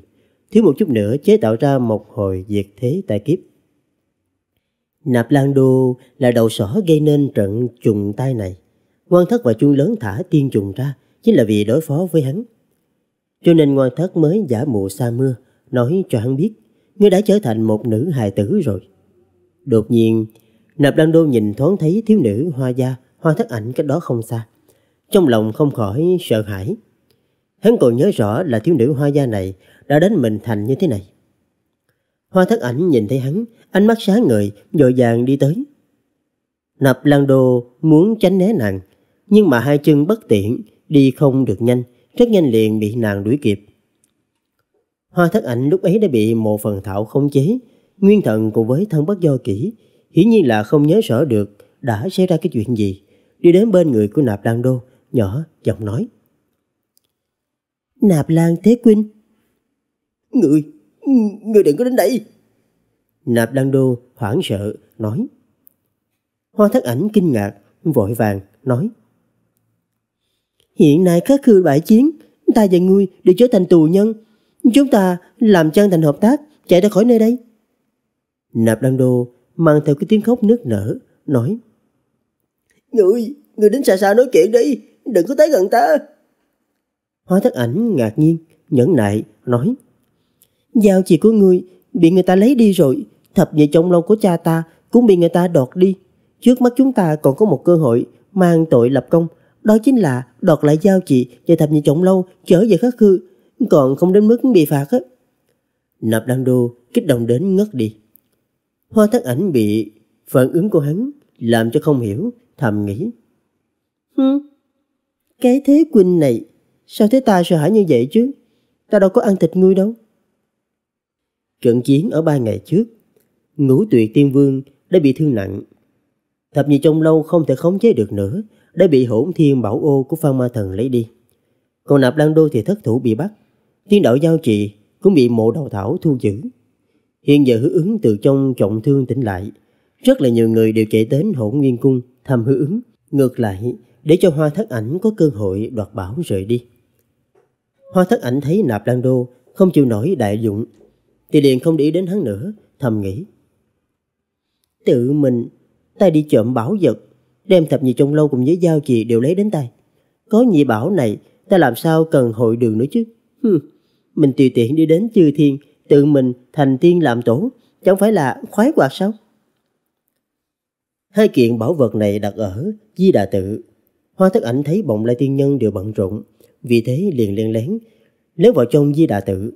thiếu một chút nữa chế tạo ra một hồi diệt thế tại kiếp. Nạp Lan Đô là đầu sỏ gây nên trận trùng tai này. Ngoan thất và Chung lớn thả tiên trùng ra chính là vì đối phó với hắn. Cho nên ngoan thất mới giả mù sa mưa, nói cho hắn biết, ngươi đã trở thành một nữ hài tử rồi. Đột nhiên, Nạp Lan Đô nhìn thoáng thấy thiếu nữ hoa gia hoa thất ảnh cách đó không xa. Trong lòng không khỏi sợ hãi. Hắn còn nhớ rõ là thiếu nữ hoa gia này đã đến mình thành như thế này. Hoa thất ảnh nhìn thấy hắn, ánh mắt sáng ngời, dội vàng đi tới. Nạp Lan Đô muốn tránh né nàng, nhưng mà hai chân bất tiện, đi không được nhanh, rất nhanh liền bị nàng đuổi kịp. Hoa thất ảnh lúc ấy đã bị một phần thạo khống chế, nguyên thần cùng với thân bất do kỹ, hiển nhiên là không nhớ rõ được đã xảy ra cái chuyện gì đi đến bên người của Nạp Lan Đô, nhỏ giọng nói. Nạp Lan Thế Quynh Người, người đừng có đến đây Nạp Lan Đô hoảng sợ, nói Hoa thất ảnh kinh ngạc, vội vàng, nói Hiện nay các khư bãi chiến, ta và ngươi đều trở thành tù nhân Chúng ta làm chân thành hợp tác, chạy ra khỏi nơi đây Nạp Đăng Đô mang theo cái tiếng khóc nức nở, nói Người, người đến xa xa nói chuyện đi, đừng có tới gần ta. Hóa thất ảnh ngạc nhiên, nhẫn nại, nói. Giao chỉ của ngươi bị người ta lấy đi rồi, thập nhị trong lâu của cha ta cũng bị người ta đọt đi. Trước mắt chúng ta còn có một cơ hội mang tội lập công, đó chính là đọt lại giao chỉ và thập nhị trọng lâu trở về khắc khư, còn không đến mức bị phạt á. Nạp Đăng Đô kích động đến ngất đi. Hoa thất ảnh bị phản ứng của hắn làm cho không hiểu thầm nghĩ. Hừ, cái thế Quỳnh này, sao thế ta sợ hãi như vậy chứ? Ta đâu có ăn thịt ngươi đâu. Trận chiến ở ba ngày trước, ngũ tuyệt tiên vương đã bị thương nặng. Thập nhị trong lâu không thể khống chế được nữa, đã bị hỗn thiên bảo ô của Phan Ma Thần lấy đi. Còn nạp lan đô thì thất thủ bị bắt, tiên đạo giao trị cũng bị mộ đầu thảo thu giữ. Hiện giờ hứa ứng từ trong trọng thương tỉnh lại, rất là nhiều người đều chạy đến hỗn nguyên cung tham hưởng, ngược lại để cho hoa thất ảnh có cơ hội đoạt bảo rời đi. Hoa thất ảnh thấy nạp lan đô không chịu nổi đại dụng, thì liền không để ý đến hắn nữa, thầm nghĩ. Tự mình, tay đi trộm bảo vật, đem thập nhị trong lâu cùng với giao chị đều lấy đến tay. Có nhị bảo này, ta làm sao cần hội đường nữa chứ? hừ mình tùy tiện đi đến chư thiên, tự mình thành tiên làm tổ, chẳng phải là khoái hoạt sao? Hai kiện bảo vật này đặt ở Di Đà Tự. Hoa Thất Ảnh thấy bồng lai tiên nhân đều bận rộn, vì thế liền len lén lén vào trong Di Đà Tự.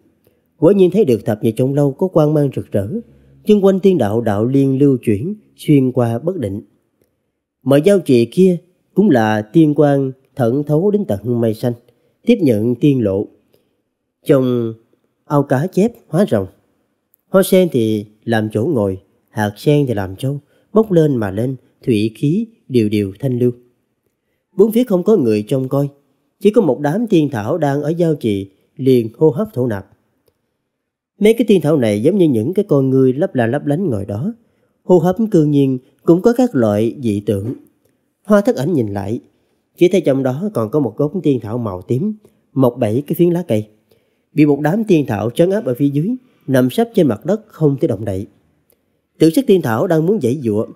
Quả nhiên thấy được thập nhị trong lâu có quang mang rực rỡ, xung quanh tiên đạo đạo liên lưu chuyển xuyên qua bất định. Mà giao trị kia cũng là tiên quan thẩn thấu đến tận mây xanh, tiếp nhận tiên lộ. Trong ao cá chép hóa rồng, hoa sen thì làm chỗ ngồi, hạt sen thì làm châu bốc lên mà lên, thủy khí, điều điều thanh lưu. Bốn phía không có người trông coi, chỉ có một đám tiên thảo đang ở giao trì, liền hô hấp thổ nạp. Mấy cái tiên thảo này giống như những cái con người lấp là lấp lánh ngồi đó. Hô hấp cương nhiên cũng có các loại dị tượng. Hoa thất ảnh nhìn lại, chỉ thấy trong đó còn có một gốc tiên thảo màu tím, mọc bảy cái phiến lá cây. Bị một đám tiên thảo trấn áp ở phía dưới, nằm sấp trên mặt đất không thể động đậy. Tử sắc tiên thảo đang muốn dãy dụa,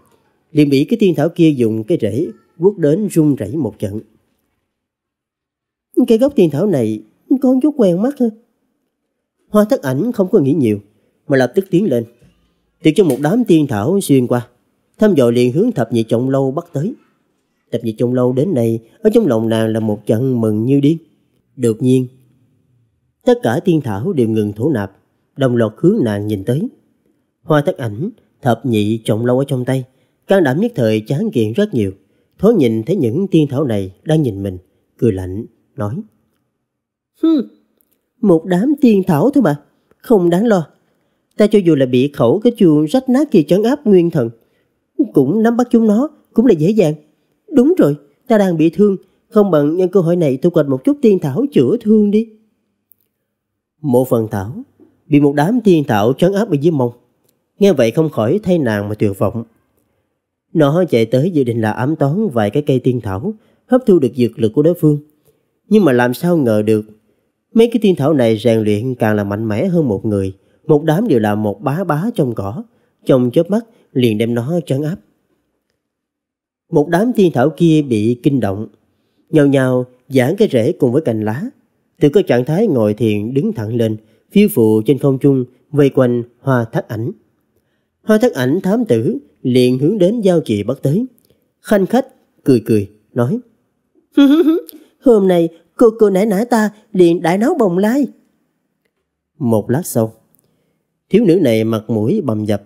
liền bị cái tiên thảo kia dùng cái rễ quất đến rung rẩy một trận. Cái gốc tiên thảo này có chút quen mắt thôi. Hoa thất ảnh không có nghĩ nhiều, mà lập tức tiến lên. Tiệt cho một đám tiên thảo xuyên qua, thăm dò liền hướng thập nhị trọng lâu bắt tới. Thập nhị trọng lâu đến này, ở trong lòng nàng là một trận mừng như điên. Đột nhiên, tất cả tiên thảo đều ngừng thổ nạp, đồng loạt hướng nàng nhìn tới. Hoa thất ảnh Thập nhị trọng lâu ở trong tay, can đảm nhất thời chán kiện rất nhiều. Thố nhìn thấy những tiên thảo này đang nhìn mình, cười lạnh, nói. Hừ, một đám tiên thảo thôi mà, không đáng lo. Ta cho dù là bị khẩu cái chuông rách nát kia trấn áp nguyên thần, cũng nắm bắt chúng nó cũng là dễ dàng. Đúng rồi, ta đang bị thương, không bằng nhân cơ hội này tôi quệt một chút tiên thảo chữa thương đi. Một phần thảo bị một đám tiên thảo trấn áp ở dưới mông, Nghe vậy không khỏi thay nàng mà tuyệt vọng. Nó chạy tới dự định là ám toán vài cái cây tiên thảo, hấp thu được dược lực của đối phương. Nhưng mà làm sao ngờ được, mấy cái tiên thảo này rèn luyện càng là mạnh mẽ hơn một người. Một đám đều là một bá bá trong cỏ, trong chớp mắt liền đem nó trấn áp. Một đám tiên thảo kia bị kinh động, nhào nhào giãn cái rễ cùng với cành lá. Từ cái trạng thái ngồi thiền đứng thẳng lên, phiêu phụ trên không trung, vây quanh hoa thác ảnh. Hoa thất ảnh thám tử liền hướng đến giao trì bắt tới. Khanh khách cười cười, nói Hôm nay cô cô nãy nãy ta liền đại náo bồng lai. Một lát sau, thiếu nữ này mặt mũi bầm dập,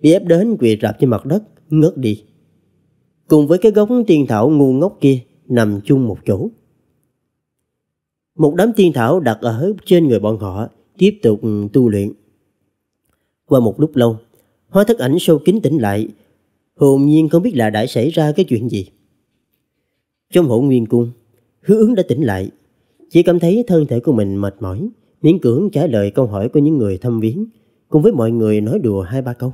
bị ép đến quỳ rạp trên mặt đất, ngất đi. Cùng với cái gốc tiên thảo ngu ngốc kia nằm chung một chỗ. Một đám tiên thảo đặt ở trên người bọn họ tiếp tục tu luyện. Qua một lúc lâu, Hóa thức ảnh sâu kín tỉnh lại, hồn nhiên không biết là đã xảy ra cái chuyện gì. Trong hỗn nguyên cung, hứa ứng đã tỉnh lại, chỉ cảm thấy thân thể của mình mệt mỏi, miễn cưỡng trả lời câu hỏi của những người thăm viếng, cùng với mọi người nói đùa hai ba câu.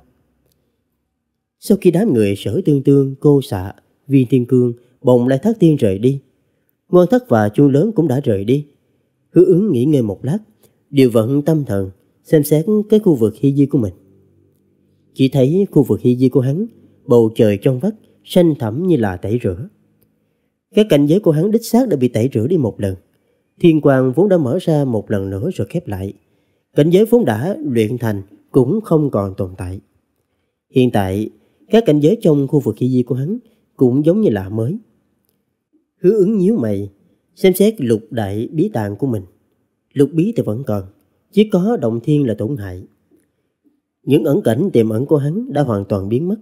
Sau khi đám người sở tương tương, cô xạ, viên thiên cương, bồng lại thác tiên rời đi, ngoan thất và chuông lớn cũng đã rời đi. Hứa ứng nghỉ ngơi một lát, điều vận tâm thần, xem xét cái khu vực hy di của mình. Chỉ thấy khu vực hy di của hắn, bầu trời trong vắt, xanh thẳm như là tẩy rửa. các cảnh giới của hắn đích xác đã bị tẩy rửa đi một lần. Thiên quang vốn đã mở ra một lần nữa rồi khép lại. Cảnh giới vốn đã luyện thành cũng không còn tồn tại. Hiện tại, các cảnh giới trong khu vực hy di của hắn cũng giống như là mới. Hứa ứng nhíu mày, xem xét lục đại bí tàng của mình. Lục bí thì vẫn còn, chỉ có động thiên là tổn hại. Những ẩn cảnh tiềm ẩn của hắn đã hoàn toàn biến mất.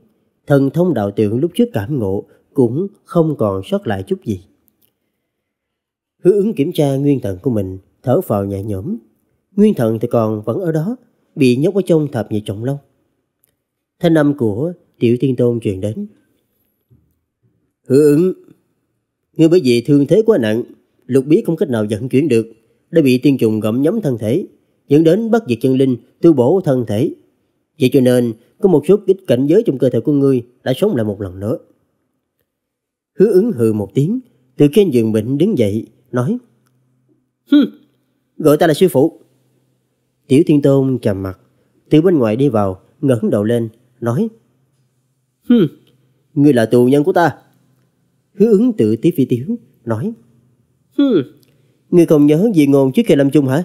Thần thông đạo tượng lúc trước cảm ngộ cũng không còn sót lại chút gì. Hứa ứng kiểm tra nguyên thần của mình, thở vào nhẹ nhõm. Nguyên thần thì còn vẫn ở đó, bị nhốt ở trong thập nhị trọng lâu. Thanh âm của Tiểu Thiên Tôn truyền đến. Hứa ứng, ngươi bởi vì thương thế quá nặng, lục bí không cách nào vận chuyển được, đã bị tiên trùng gặm nhấm thân thể, dẫn đến bất diệt chân linh, tu bổ thân thể, Vậy cho nên, có một số kích cảnh giới trong cơ thể của ngươi đã sống lại một lần nữa. Hứa ứng hừ một tiếng, từ trên giường bệnh đứng dậy, nói Hừ, gọi ta là sư phụ. Tiểu Thiên Tôn trầm mặt, từ bên ngoài đi vào, ngẩng đầu lên, nói Hừ, ngươi là tù nhân của ta. Hứa ứng tự tiếp phi tiếu, nói Hừ, ngươi không nhớ gì ngôn trước khi làm chung hả?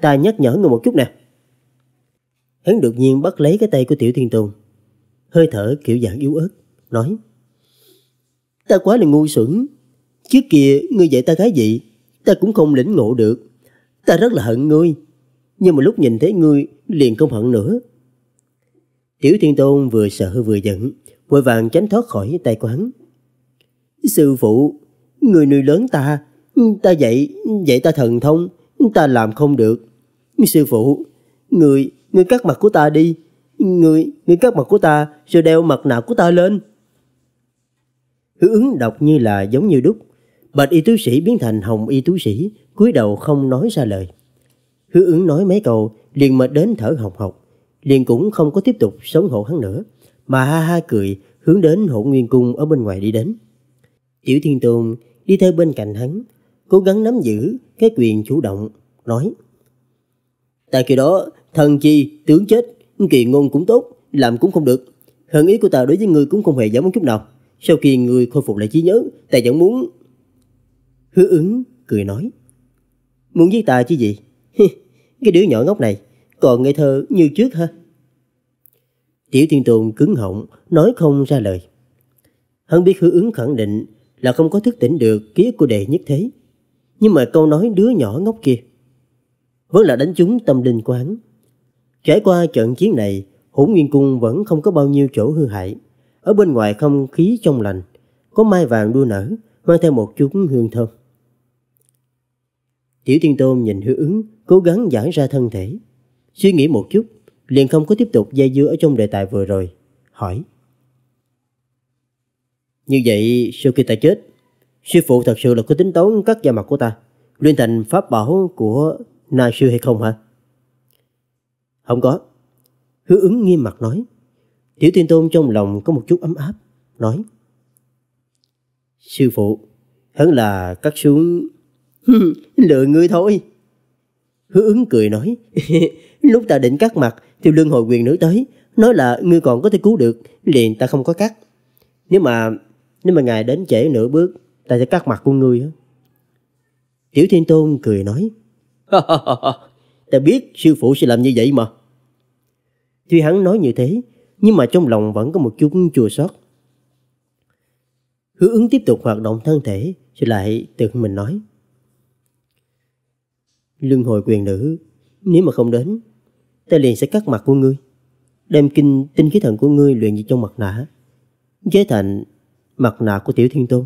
Ta nhắc nhở ngươi một chút nè. Hắn đột nhiên bắt lấy cái tay của Tiểu Thiên Tôn Hơi thở kiểu dạng yếu ớt Nói Ta quá là ngu xuẩn Trước kia ngươi dạy ta cái gì Ta cũng không lĩnh ngộ được Ta rất là hận ngươi Nhưng mà lúc nhìn thấy ngươi liền không hận nữa Tiểu Thiên Tôn vừa sợ vừa giận Vội vàng tránh thoát khỏi tay của hắn Sư phụ Người nuôi lớn ta Ta dạy Dạy ta thần thông Ta làm không được Sư phụ Người Ngươi cắt mặt của ta đi. Ngươi, ngươi cắt mặt của ta rồi đeo mặt nạ của ta lên. Hứa ứng đọc như là giống như đúc. Bạch y tú sĩ biến thành hồng y tú sĩ, cúi đầu không nói ra lời. Hứa ứng nói mấy câu, liền mệt đến thở hồng hộc. Liền cũng không có tiếp tục sống hộ hắn nữa, mà ha ha cười hướng đến hỗn nguyên cung ở bên ngoài đi đến. Tiểu Thiên Tôn đi theo bên cạnh hắn, cố gắng nắm giữ cái quyền chủ động, nói Tại kỳ đó, Thần chi, tướng chết, kỳ ngôn cũng tốt, làm cũng không được. Hận ý của ta đối với ngươi cũng không hề giảm một chút nào. Sau khi ngươi khôi phục lại trí nhớ, ta vẫn muốn... Hứa ứng cười nói. Muốn giết ta chứ gì? cái đứa nhỏ ngốc này còn ngây thơ như trước ha. Tiểu Thiên Tùng cứng họng, nói không ra lời. Hắn biết hứa ứng khẳng định là không có thức tỉnh được ký của đệ nhất thế. Nhưng mà câu nói đứa nhỏ ngốc kia vẫn là đánh trúng tâm linh của hắn. Trải qua trận chiến này, hỗn nguyên cung vẫn không có bao nhiêu chỗ hư hại. Ở bên ngoài không khí trong lành, có mai vàng đua nở, mang theo một chút hương thơm. Tiểu Tiên Tôn nhìn hư ứng, cố gắng giải ra thân thể. Suy nghĩ một chút, liền không có tiếp tục dây dưa ở trong đề tài vừa rồi. Hỏi. Như vậy, sau khi ta chết, sư phụ thật sự là có tính toán cắt da mặt của ta, luyện thành pháp bảo của Na Sư hay không hả? Không có. Hứa ứng nghiêm mặt nói. Tiểu Thiên Tôn trong lòng có một chút ấm áp, nói. Sư phụ, hắn là cắt xuống... Lừa ngươi thôi. Hứa ứng cười nói. Lúc ta định cắt mặt, thì lương hồi quyền nữ tới, nói là ngươi còn có thể cứu được, liền ta không có cắt. Nếu mà... Nếu mà ngài đến trễ nửa bước, ta sẽ cắt mặt của ngươi. Tiểu Thiên Tôn cười nói. Ta biết sư phụ sẽ làm như vậy mà. Tuy hắn nói như thế, nhưng mà trong lòng vẫn có một chút chua xót. Hứa ứng tiếp tục hoạt động thân thể, rồi lại tự mình nói. Lương hồi quyền nữ, nếu mà không đến, ta liền sẽ cắt mặt của ngươi. Đem kinh tinh khí thần của ngươi luyện vào trong mặt nạ. Chế thành mặt nạ của tiểu thiên tôn.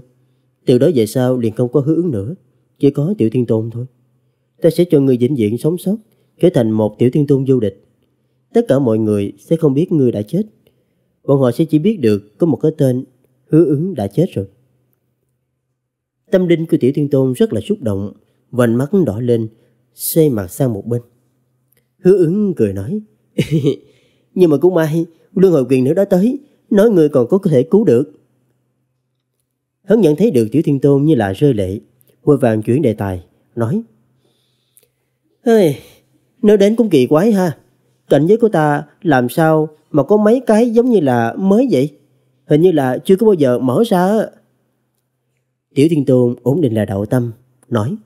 Từ đó về sau liền không có hứa ứng nữa, chỉ có tiểu thiên tôn thôi. Ta sẽ cho ngươi vĩnh viễn sống sót trở thành một tiểu thiên tôn du địch. Tất cả mọi người sẽ không biết ngươi đã chết. Bọn họ sẽ chỉ biết được có một cái tên hứa ứng đã chết rồi. Tâm linh của tiểu thiên tôn rất là xúc động, vành mắt đỏ lên, xoay mặt sang một bên. Hứa ứng cười nói, nhưng mà cũng may, lương hồi quyền nữa đã tới, nói người còn có thể cứu được. Hắn nhận thấy được tiểu thiên tôn như là rơi lệ, vội vàng chuyển đề tài, nói, Hey, Nói đến cũng kỳ quái ha. Cảnh giới của ta làm sao mà có mấy cái giống như là mới vậy? Hình như là chưa có bao giờ mở ra. Tiểu Thiên Tôn ổn định là đạo tâm, nói.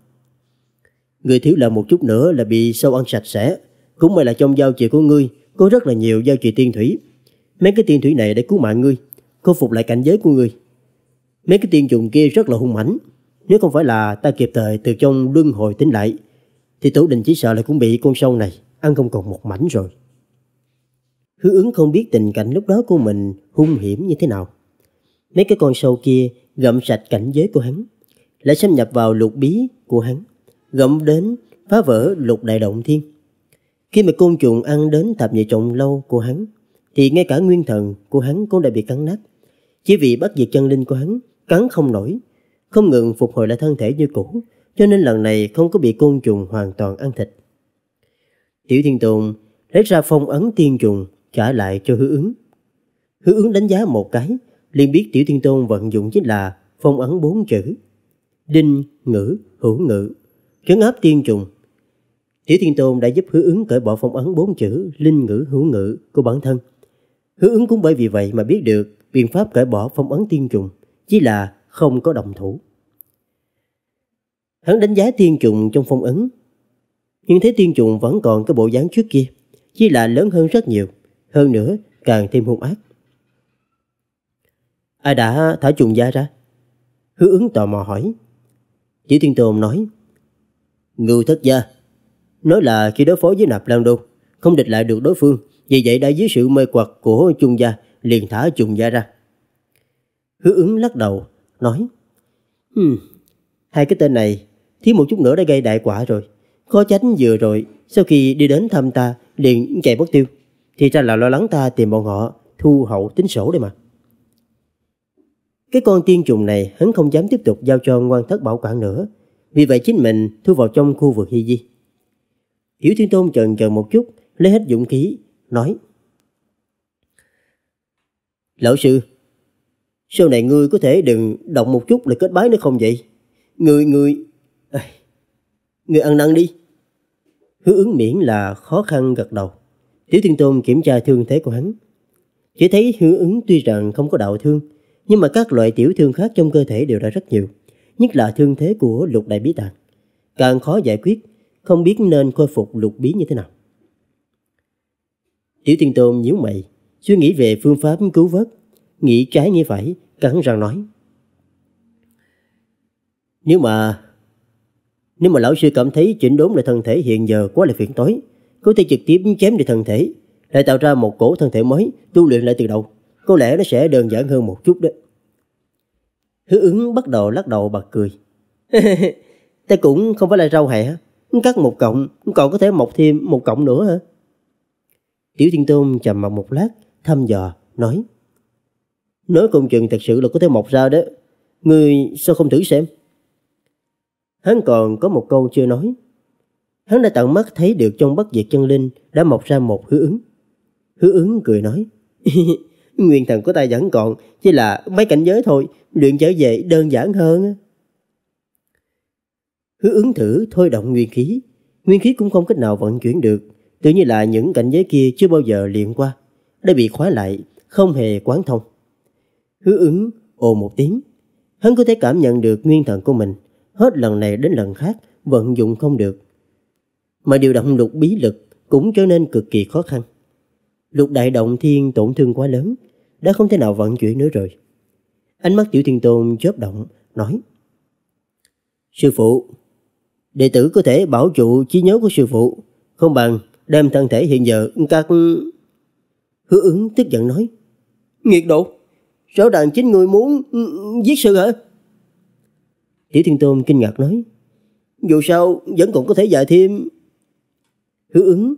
Người thiếu lợi một chút nữa là bị sâu ăn sạch sẽ. Cũng may là trong giao trì của ngươi có rất là nhiều giao trì tiên thủy. Mấy cái tiên thủy này để cứu mạng ngươi, khôi phục lại cảnh giới của ngươi. Mấy cái tiên trùng kia rất là hung mãnh. Nếu không phải là ta kịp thời từ trong luân hồi tính lại, thì tổ đình chỉ sợ là cũng bị con sâu này ăn không còn một mảnh rồi. Hứa ứng không biết tình cảnh lúc đó của mình hung hiểm như thế nào. Mấy cái con sâu kia gặm sạch cảnh giới của hắn, lại xâm nhập vào lục bí của hắn, gặm đến phá vỡ lục đại động thiên. Khi mà côn trùng ăn đến thập nhị trọng lâu của hắn, thì ngay cả nguyên thần của hắn cũng đã bị cắn nát. Chỉ vì bắt diệt chân linh của hắn, cắn không nổi, không ngừng phục hồi lại thân thể như cũ, cho nên lần này không có bị côn trùng hoàn toàn ăn thịt. Tiểu Thiên Tùng lấy ra phong ấn tiên trùng trả lại cho hứa ứng. Hứa ứng đánh giá một cái, liền biết Tiểu Thiên Tôn vận dụng chính là phong ấn bốn chữ. Đinh, ngữ, hữu ngữ, trấn áp tiên trùng. Tiểu Thiên Tôn đã giúp hứa ứng cởi bỏ phong ấn bốn chữ linh ngữ hữu ngữ của bản thân. Hứa ứng cũng bởi vì vậy mà biết được biện pháp cởi bỏ phong ấn tiên trùng, chỉ là không có đồng thủ. Hắn đánh giá tiên trùng trong phong ấn. Nhưng thấy tiên trùng vẫn còn cái bộ dáng trước kia, chỉ là lớn hơn rất nhiều, hơn nữa càng thêm hung ác. Ai đã thả trùng da ra? Hứa ứng tò mò hỏi. chỉ Thiên Tồn nói, Ngưu thất gia, nói là khi đối phó với nạp lan đô, không địch lại được đối phương, vì vậy đã dưới sự mê quật của trùng gia, liền thả trùng gia ra. Hứa ứng lắc đầu, nói, hmm, Hai cái tên này thiếu một chút nữa đã gây đại quả rồi. Khó tránh vừa rồi, sau khi đi đến thăm ta, liền chạy mất tiêu. Thì ra là lo lắng ta tìm bọn họ, thu hậu tính sổ đây mà. Cái con tiên trùng này hắn không dám tiếp tục giao cho quan thất bảo quản nữa. Vì vậy chính mình thu vào trong khu vực hy di. Hiểu Thiên Tôn chần chờ một chút, lấy hết dũng khí, nói. Lão sư, sau này ngươi có thể đừng động một chút là kết bái nữa không vậy? Ngươi, ngươi Người ăn năn đi. Hứa ứng miễn là khó khăn gật đầu. Tiểu Thiên Tôn kiểm tra thương thế của hắn. Chỉ thấy hứa ứng tuy rằng không có đạo thương, nhưng mà các loại tiểu thương khác trong cơ thể đều đã rất nhiều, nhất là thương thế của lục đại bí tàng. Càng khó giải quyết, không biết nên khôi phục lục bí như thế nào. Tiểu Thiên Tôn nhíu mày, suy nghĩ về phương pháp cứu vớt, nghĩ trái nghĩ phải, cắn răng nói. Nếu mà nếu mà lão sư cảm thấy chỉnh đốn lại thân thể hiện giờ quá là phiền toái, có thể trực tiếp chém đi thân thể, lại tạo ra một cổ thân thể mới, tu luyện lại từ đầu. Có lẽ nó sẽ đơn giản hơn một chút đấy. Hứa ứng bắt đầu lắc đầu bật cười. Ta cũng không phải là rau hẹ, cắt một cọng, còn có thể mọc thêm một cọng nữa hả? Tiểu Thiên Tôn trầm mặt một lát, thăm dò, nói. Nói công chừng thật sự là có thể mọc ra đó. Người sao không thử xem? Hắn còn có một câu chưa nói. Hắn đã tận mắt thấy được trong bất diệt chân linh đã mọc ra một hứa ứng. Hứa ứng cười nói. Nguyên thần của ta vẫn còn, chỉ là mấy cảnh giới thôi, luyện trở về đơn giản hơn. Hứa ứng thử thôi động nguyên khí. Nguyên khí cũng không cách nào vận chuyển được. Tự như là những cảnh giới kia chưa bao giờ luyện qua. Đã bị khóa lại, không hề quán thông. Hứa ứng ồ một tiếng. Hắn có thể cảm nhận được nguyên thần của mình hết lần này đến lần khác vận dụng không được. Mà điều động lục bí lực cũng trở nên cực kỳ khó khăn. Lục đại động thiên tổn thương quá lớn, đã không thể nào vận chuyển nữa rồi. Ánh mắt tiểu thiên tôn chớp động, nói Sư phụ, đệ tử có thể bảo trụ trí nhớ của sư phụ, không bằng đem thân thể hiện giờ các... Hứa ứng tức giận nói Nghiệt độ, rõ ràng chính người muốn giết sư hả? Tiểu Thiên Tôn kinh ngạc nói. Dù sao vẫn còn có thể dạy thêm. Hứa ứng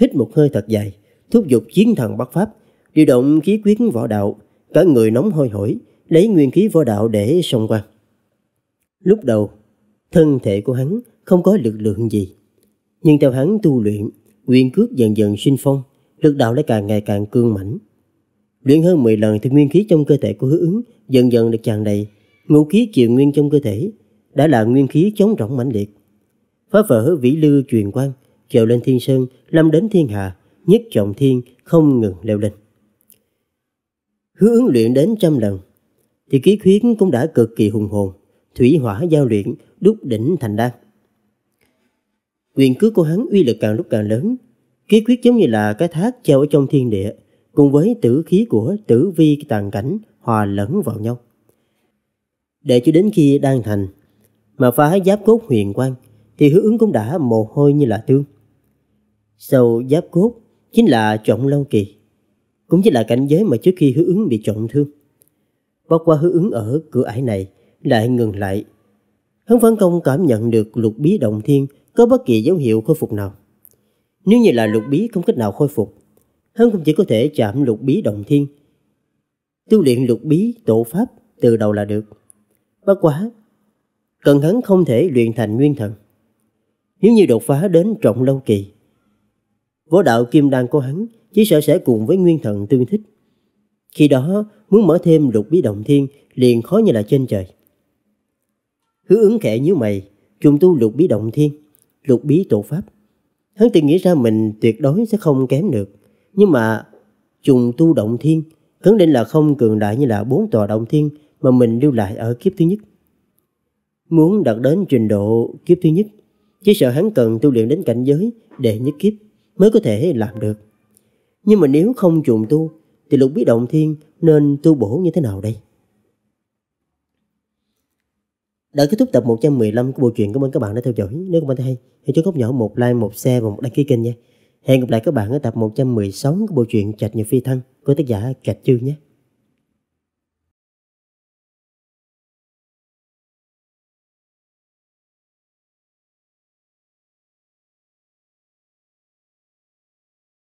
hít một hơi thật dài, thúc giục chiến thần Bắc Pháp, điều động khí quyết võ đạo, cả người nóng hôi hổi, lấy nguyên khí võ đạo để xông qua. Lúc đầu, thân thể của hắn không có lực lượng gì, nhưng theo hắn tu luyện, quyền cước dần dần sinh phong, lực đạo lại càng ngày càng cương mãnh. Luyện hơn 10 lần thì nguyên khí trong cơ thể của hứa ứng dần dần được tràn đầy, ngũ khí triều nguyên trong cơ thể đã là nguyên khí chống rộng mãnh liệt. Phá vỡ vĩ lư truyền quang, trèo lên thiên sơn, lâm đến thiên hạ, nhất trọng thiên không ngừng leo lên. Hứa ứng luyện đến trăm lần, thì khí khuyến cũng đã cực kỳ hùng hồn, thủy hỏa giao luyện, đúc đỉnh thành đan. Quyền cước của hắn uy lực càng lúc càng lớn, khí khuyết giống như là cái thác treo ở trong thiên địa, cùng với tử khí của tử vi tàn cảnh hòa lẫn vào nhau để cho đến khi đang thành mà phá giáp cốt huyền quan thì hứa ứng cũng đã mồ hôi như là tương. sau giáp cốt chính là trọng lâu kỳ, cũng chính là cảnh giới mà trước khi hứa ứng bị trọng thương. Bắt qua hứa ứng ở cửa ải này lại ngừng lại. Hắn phản công cảm nhận được lục bí động thiên có bất kỳ dấu hiệu khôi phục nào. Nếu như là lục bí không cách nào khôi phục, hắn cũng chỉ có thể chạm lục bí động thiên. tu luyện lục bí tổ pháp từ đầu là được. Bất quá, cần hắn không thể luyện thành nguyên thần. Nếu như đột phá đến trọng lâu kỳ, võ đạo kim đan của hắn chỉ sợ sẽ cùng với nguyên thần tương thích. Khi đó, muốn mở thêm lục bí động thiên liền khó như là trên trời. Hứa ứng khẽ như mày, trùng tu lục bí động thiên, lục bí tổ pháp. Hắn tự nghĩ ra mình tuyệt đối sẽ không kém được, nhưng mà trùng tu động thiên, khẳng định là không cường đại như là bốn tòa động thiên mà mình lưu lại ở kiếp thứ nhất. Muốn đạt đến trình độ kiếp thứ nhất, chỉ sợ hắn cần tu luyện đến cảnh giới để nhất kiếp mới có thể làm được. Nhưng mà nếu không trùng tu, thì lục bí động thiên nên tu bổ như thế nào đây? Đã kết thúc tập 115 của bộ truyện. Cảm ơn các bạn đã theo dõi. Nếu các bạn thấy hay, hãy cho góc nhỏ một like, một share và một đăng ký kênh nha. Hẹn gặp lại các bạn ở tập 116 của bộ truyện Trạch Nhật Phi Thăng của tác giả Trạch Chương nhé.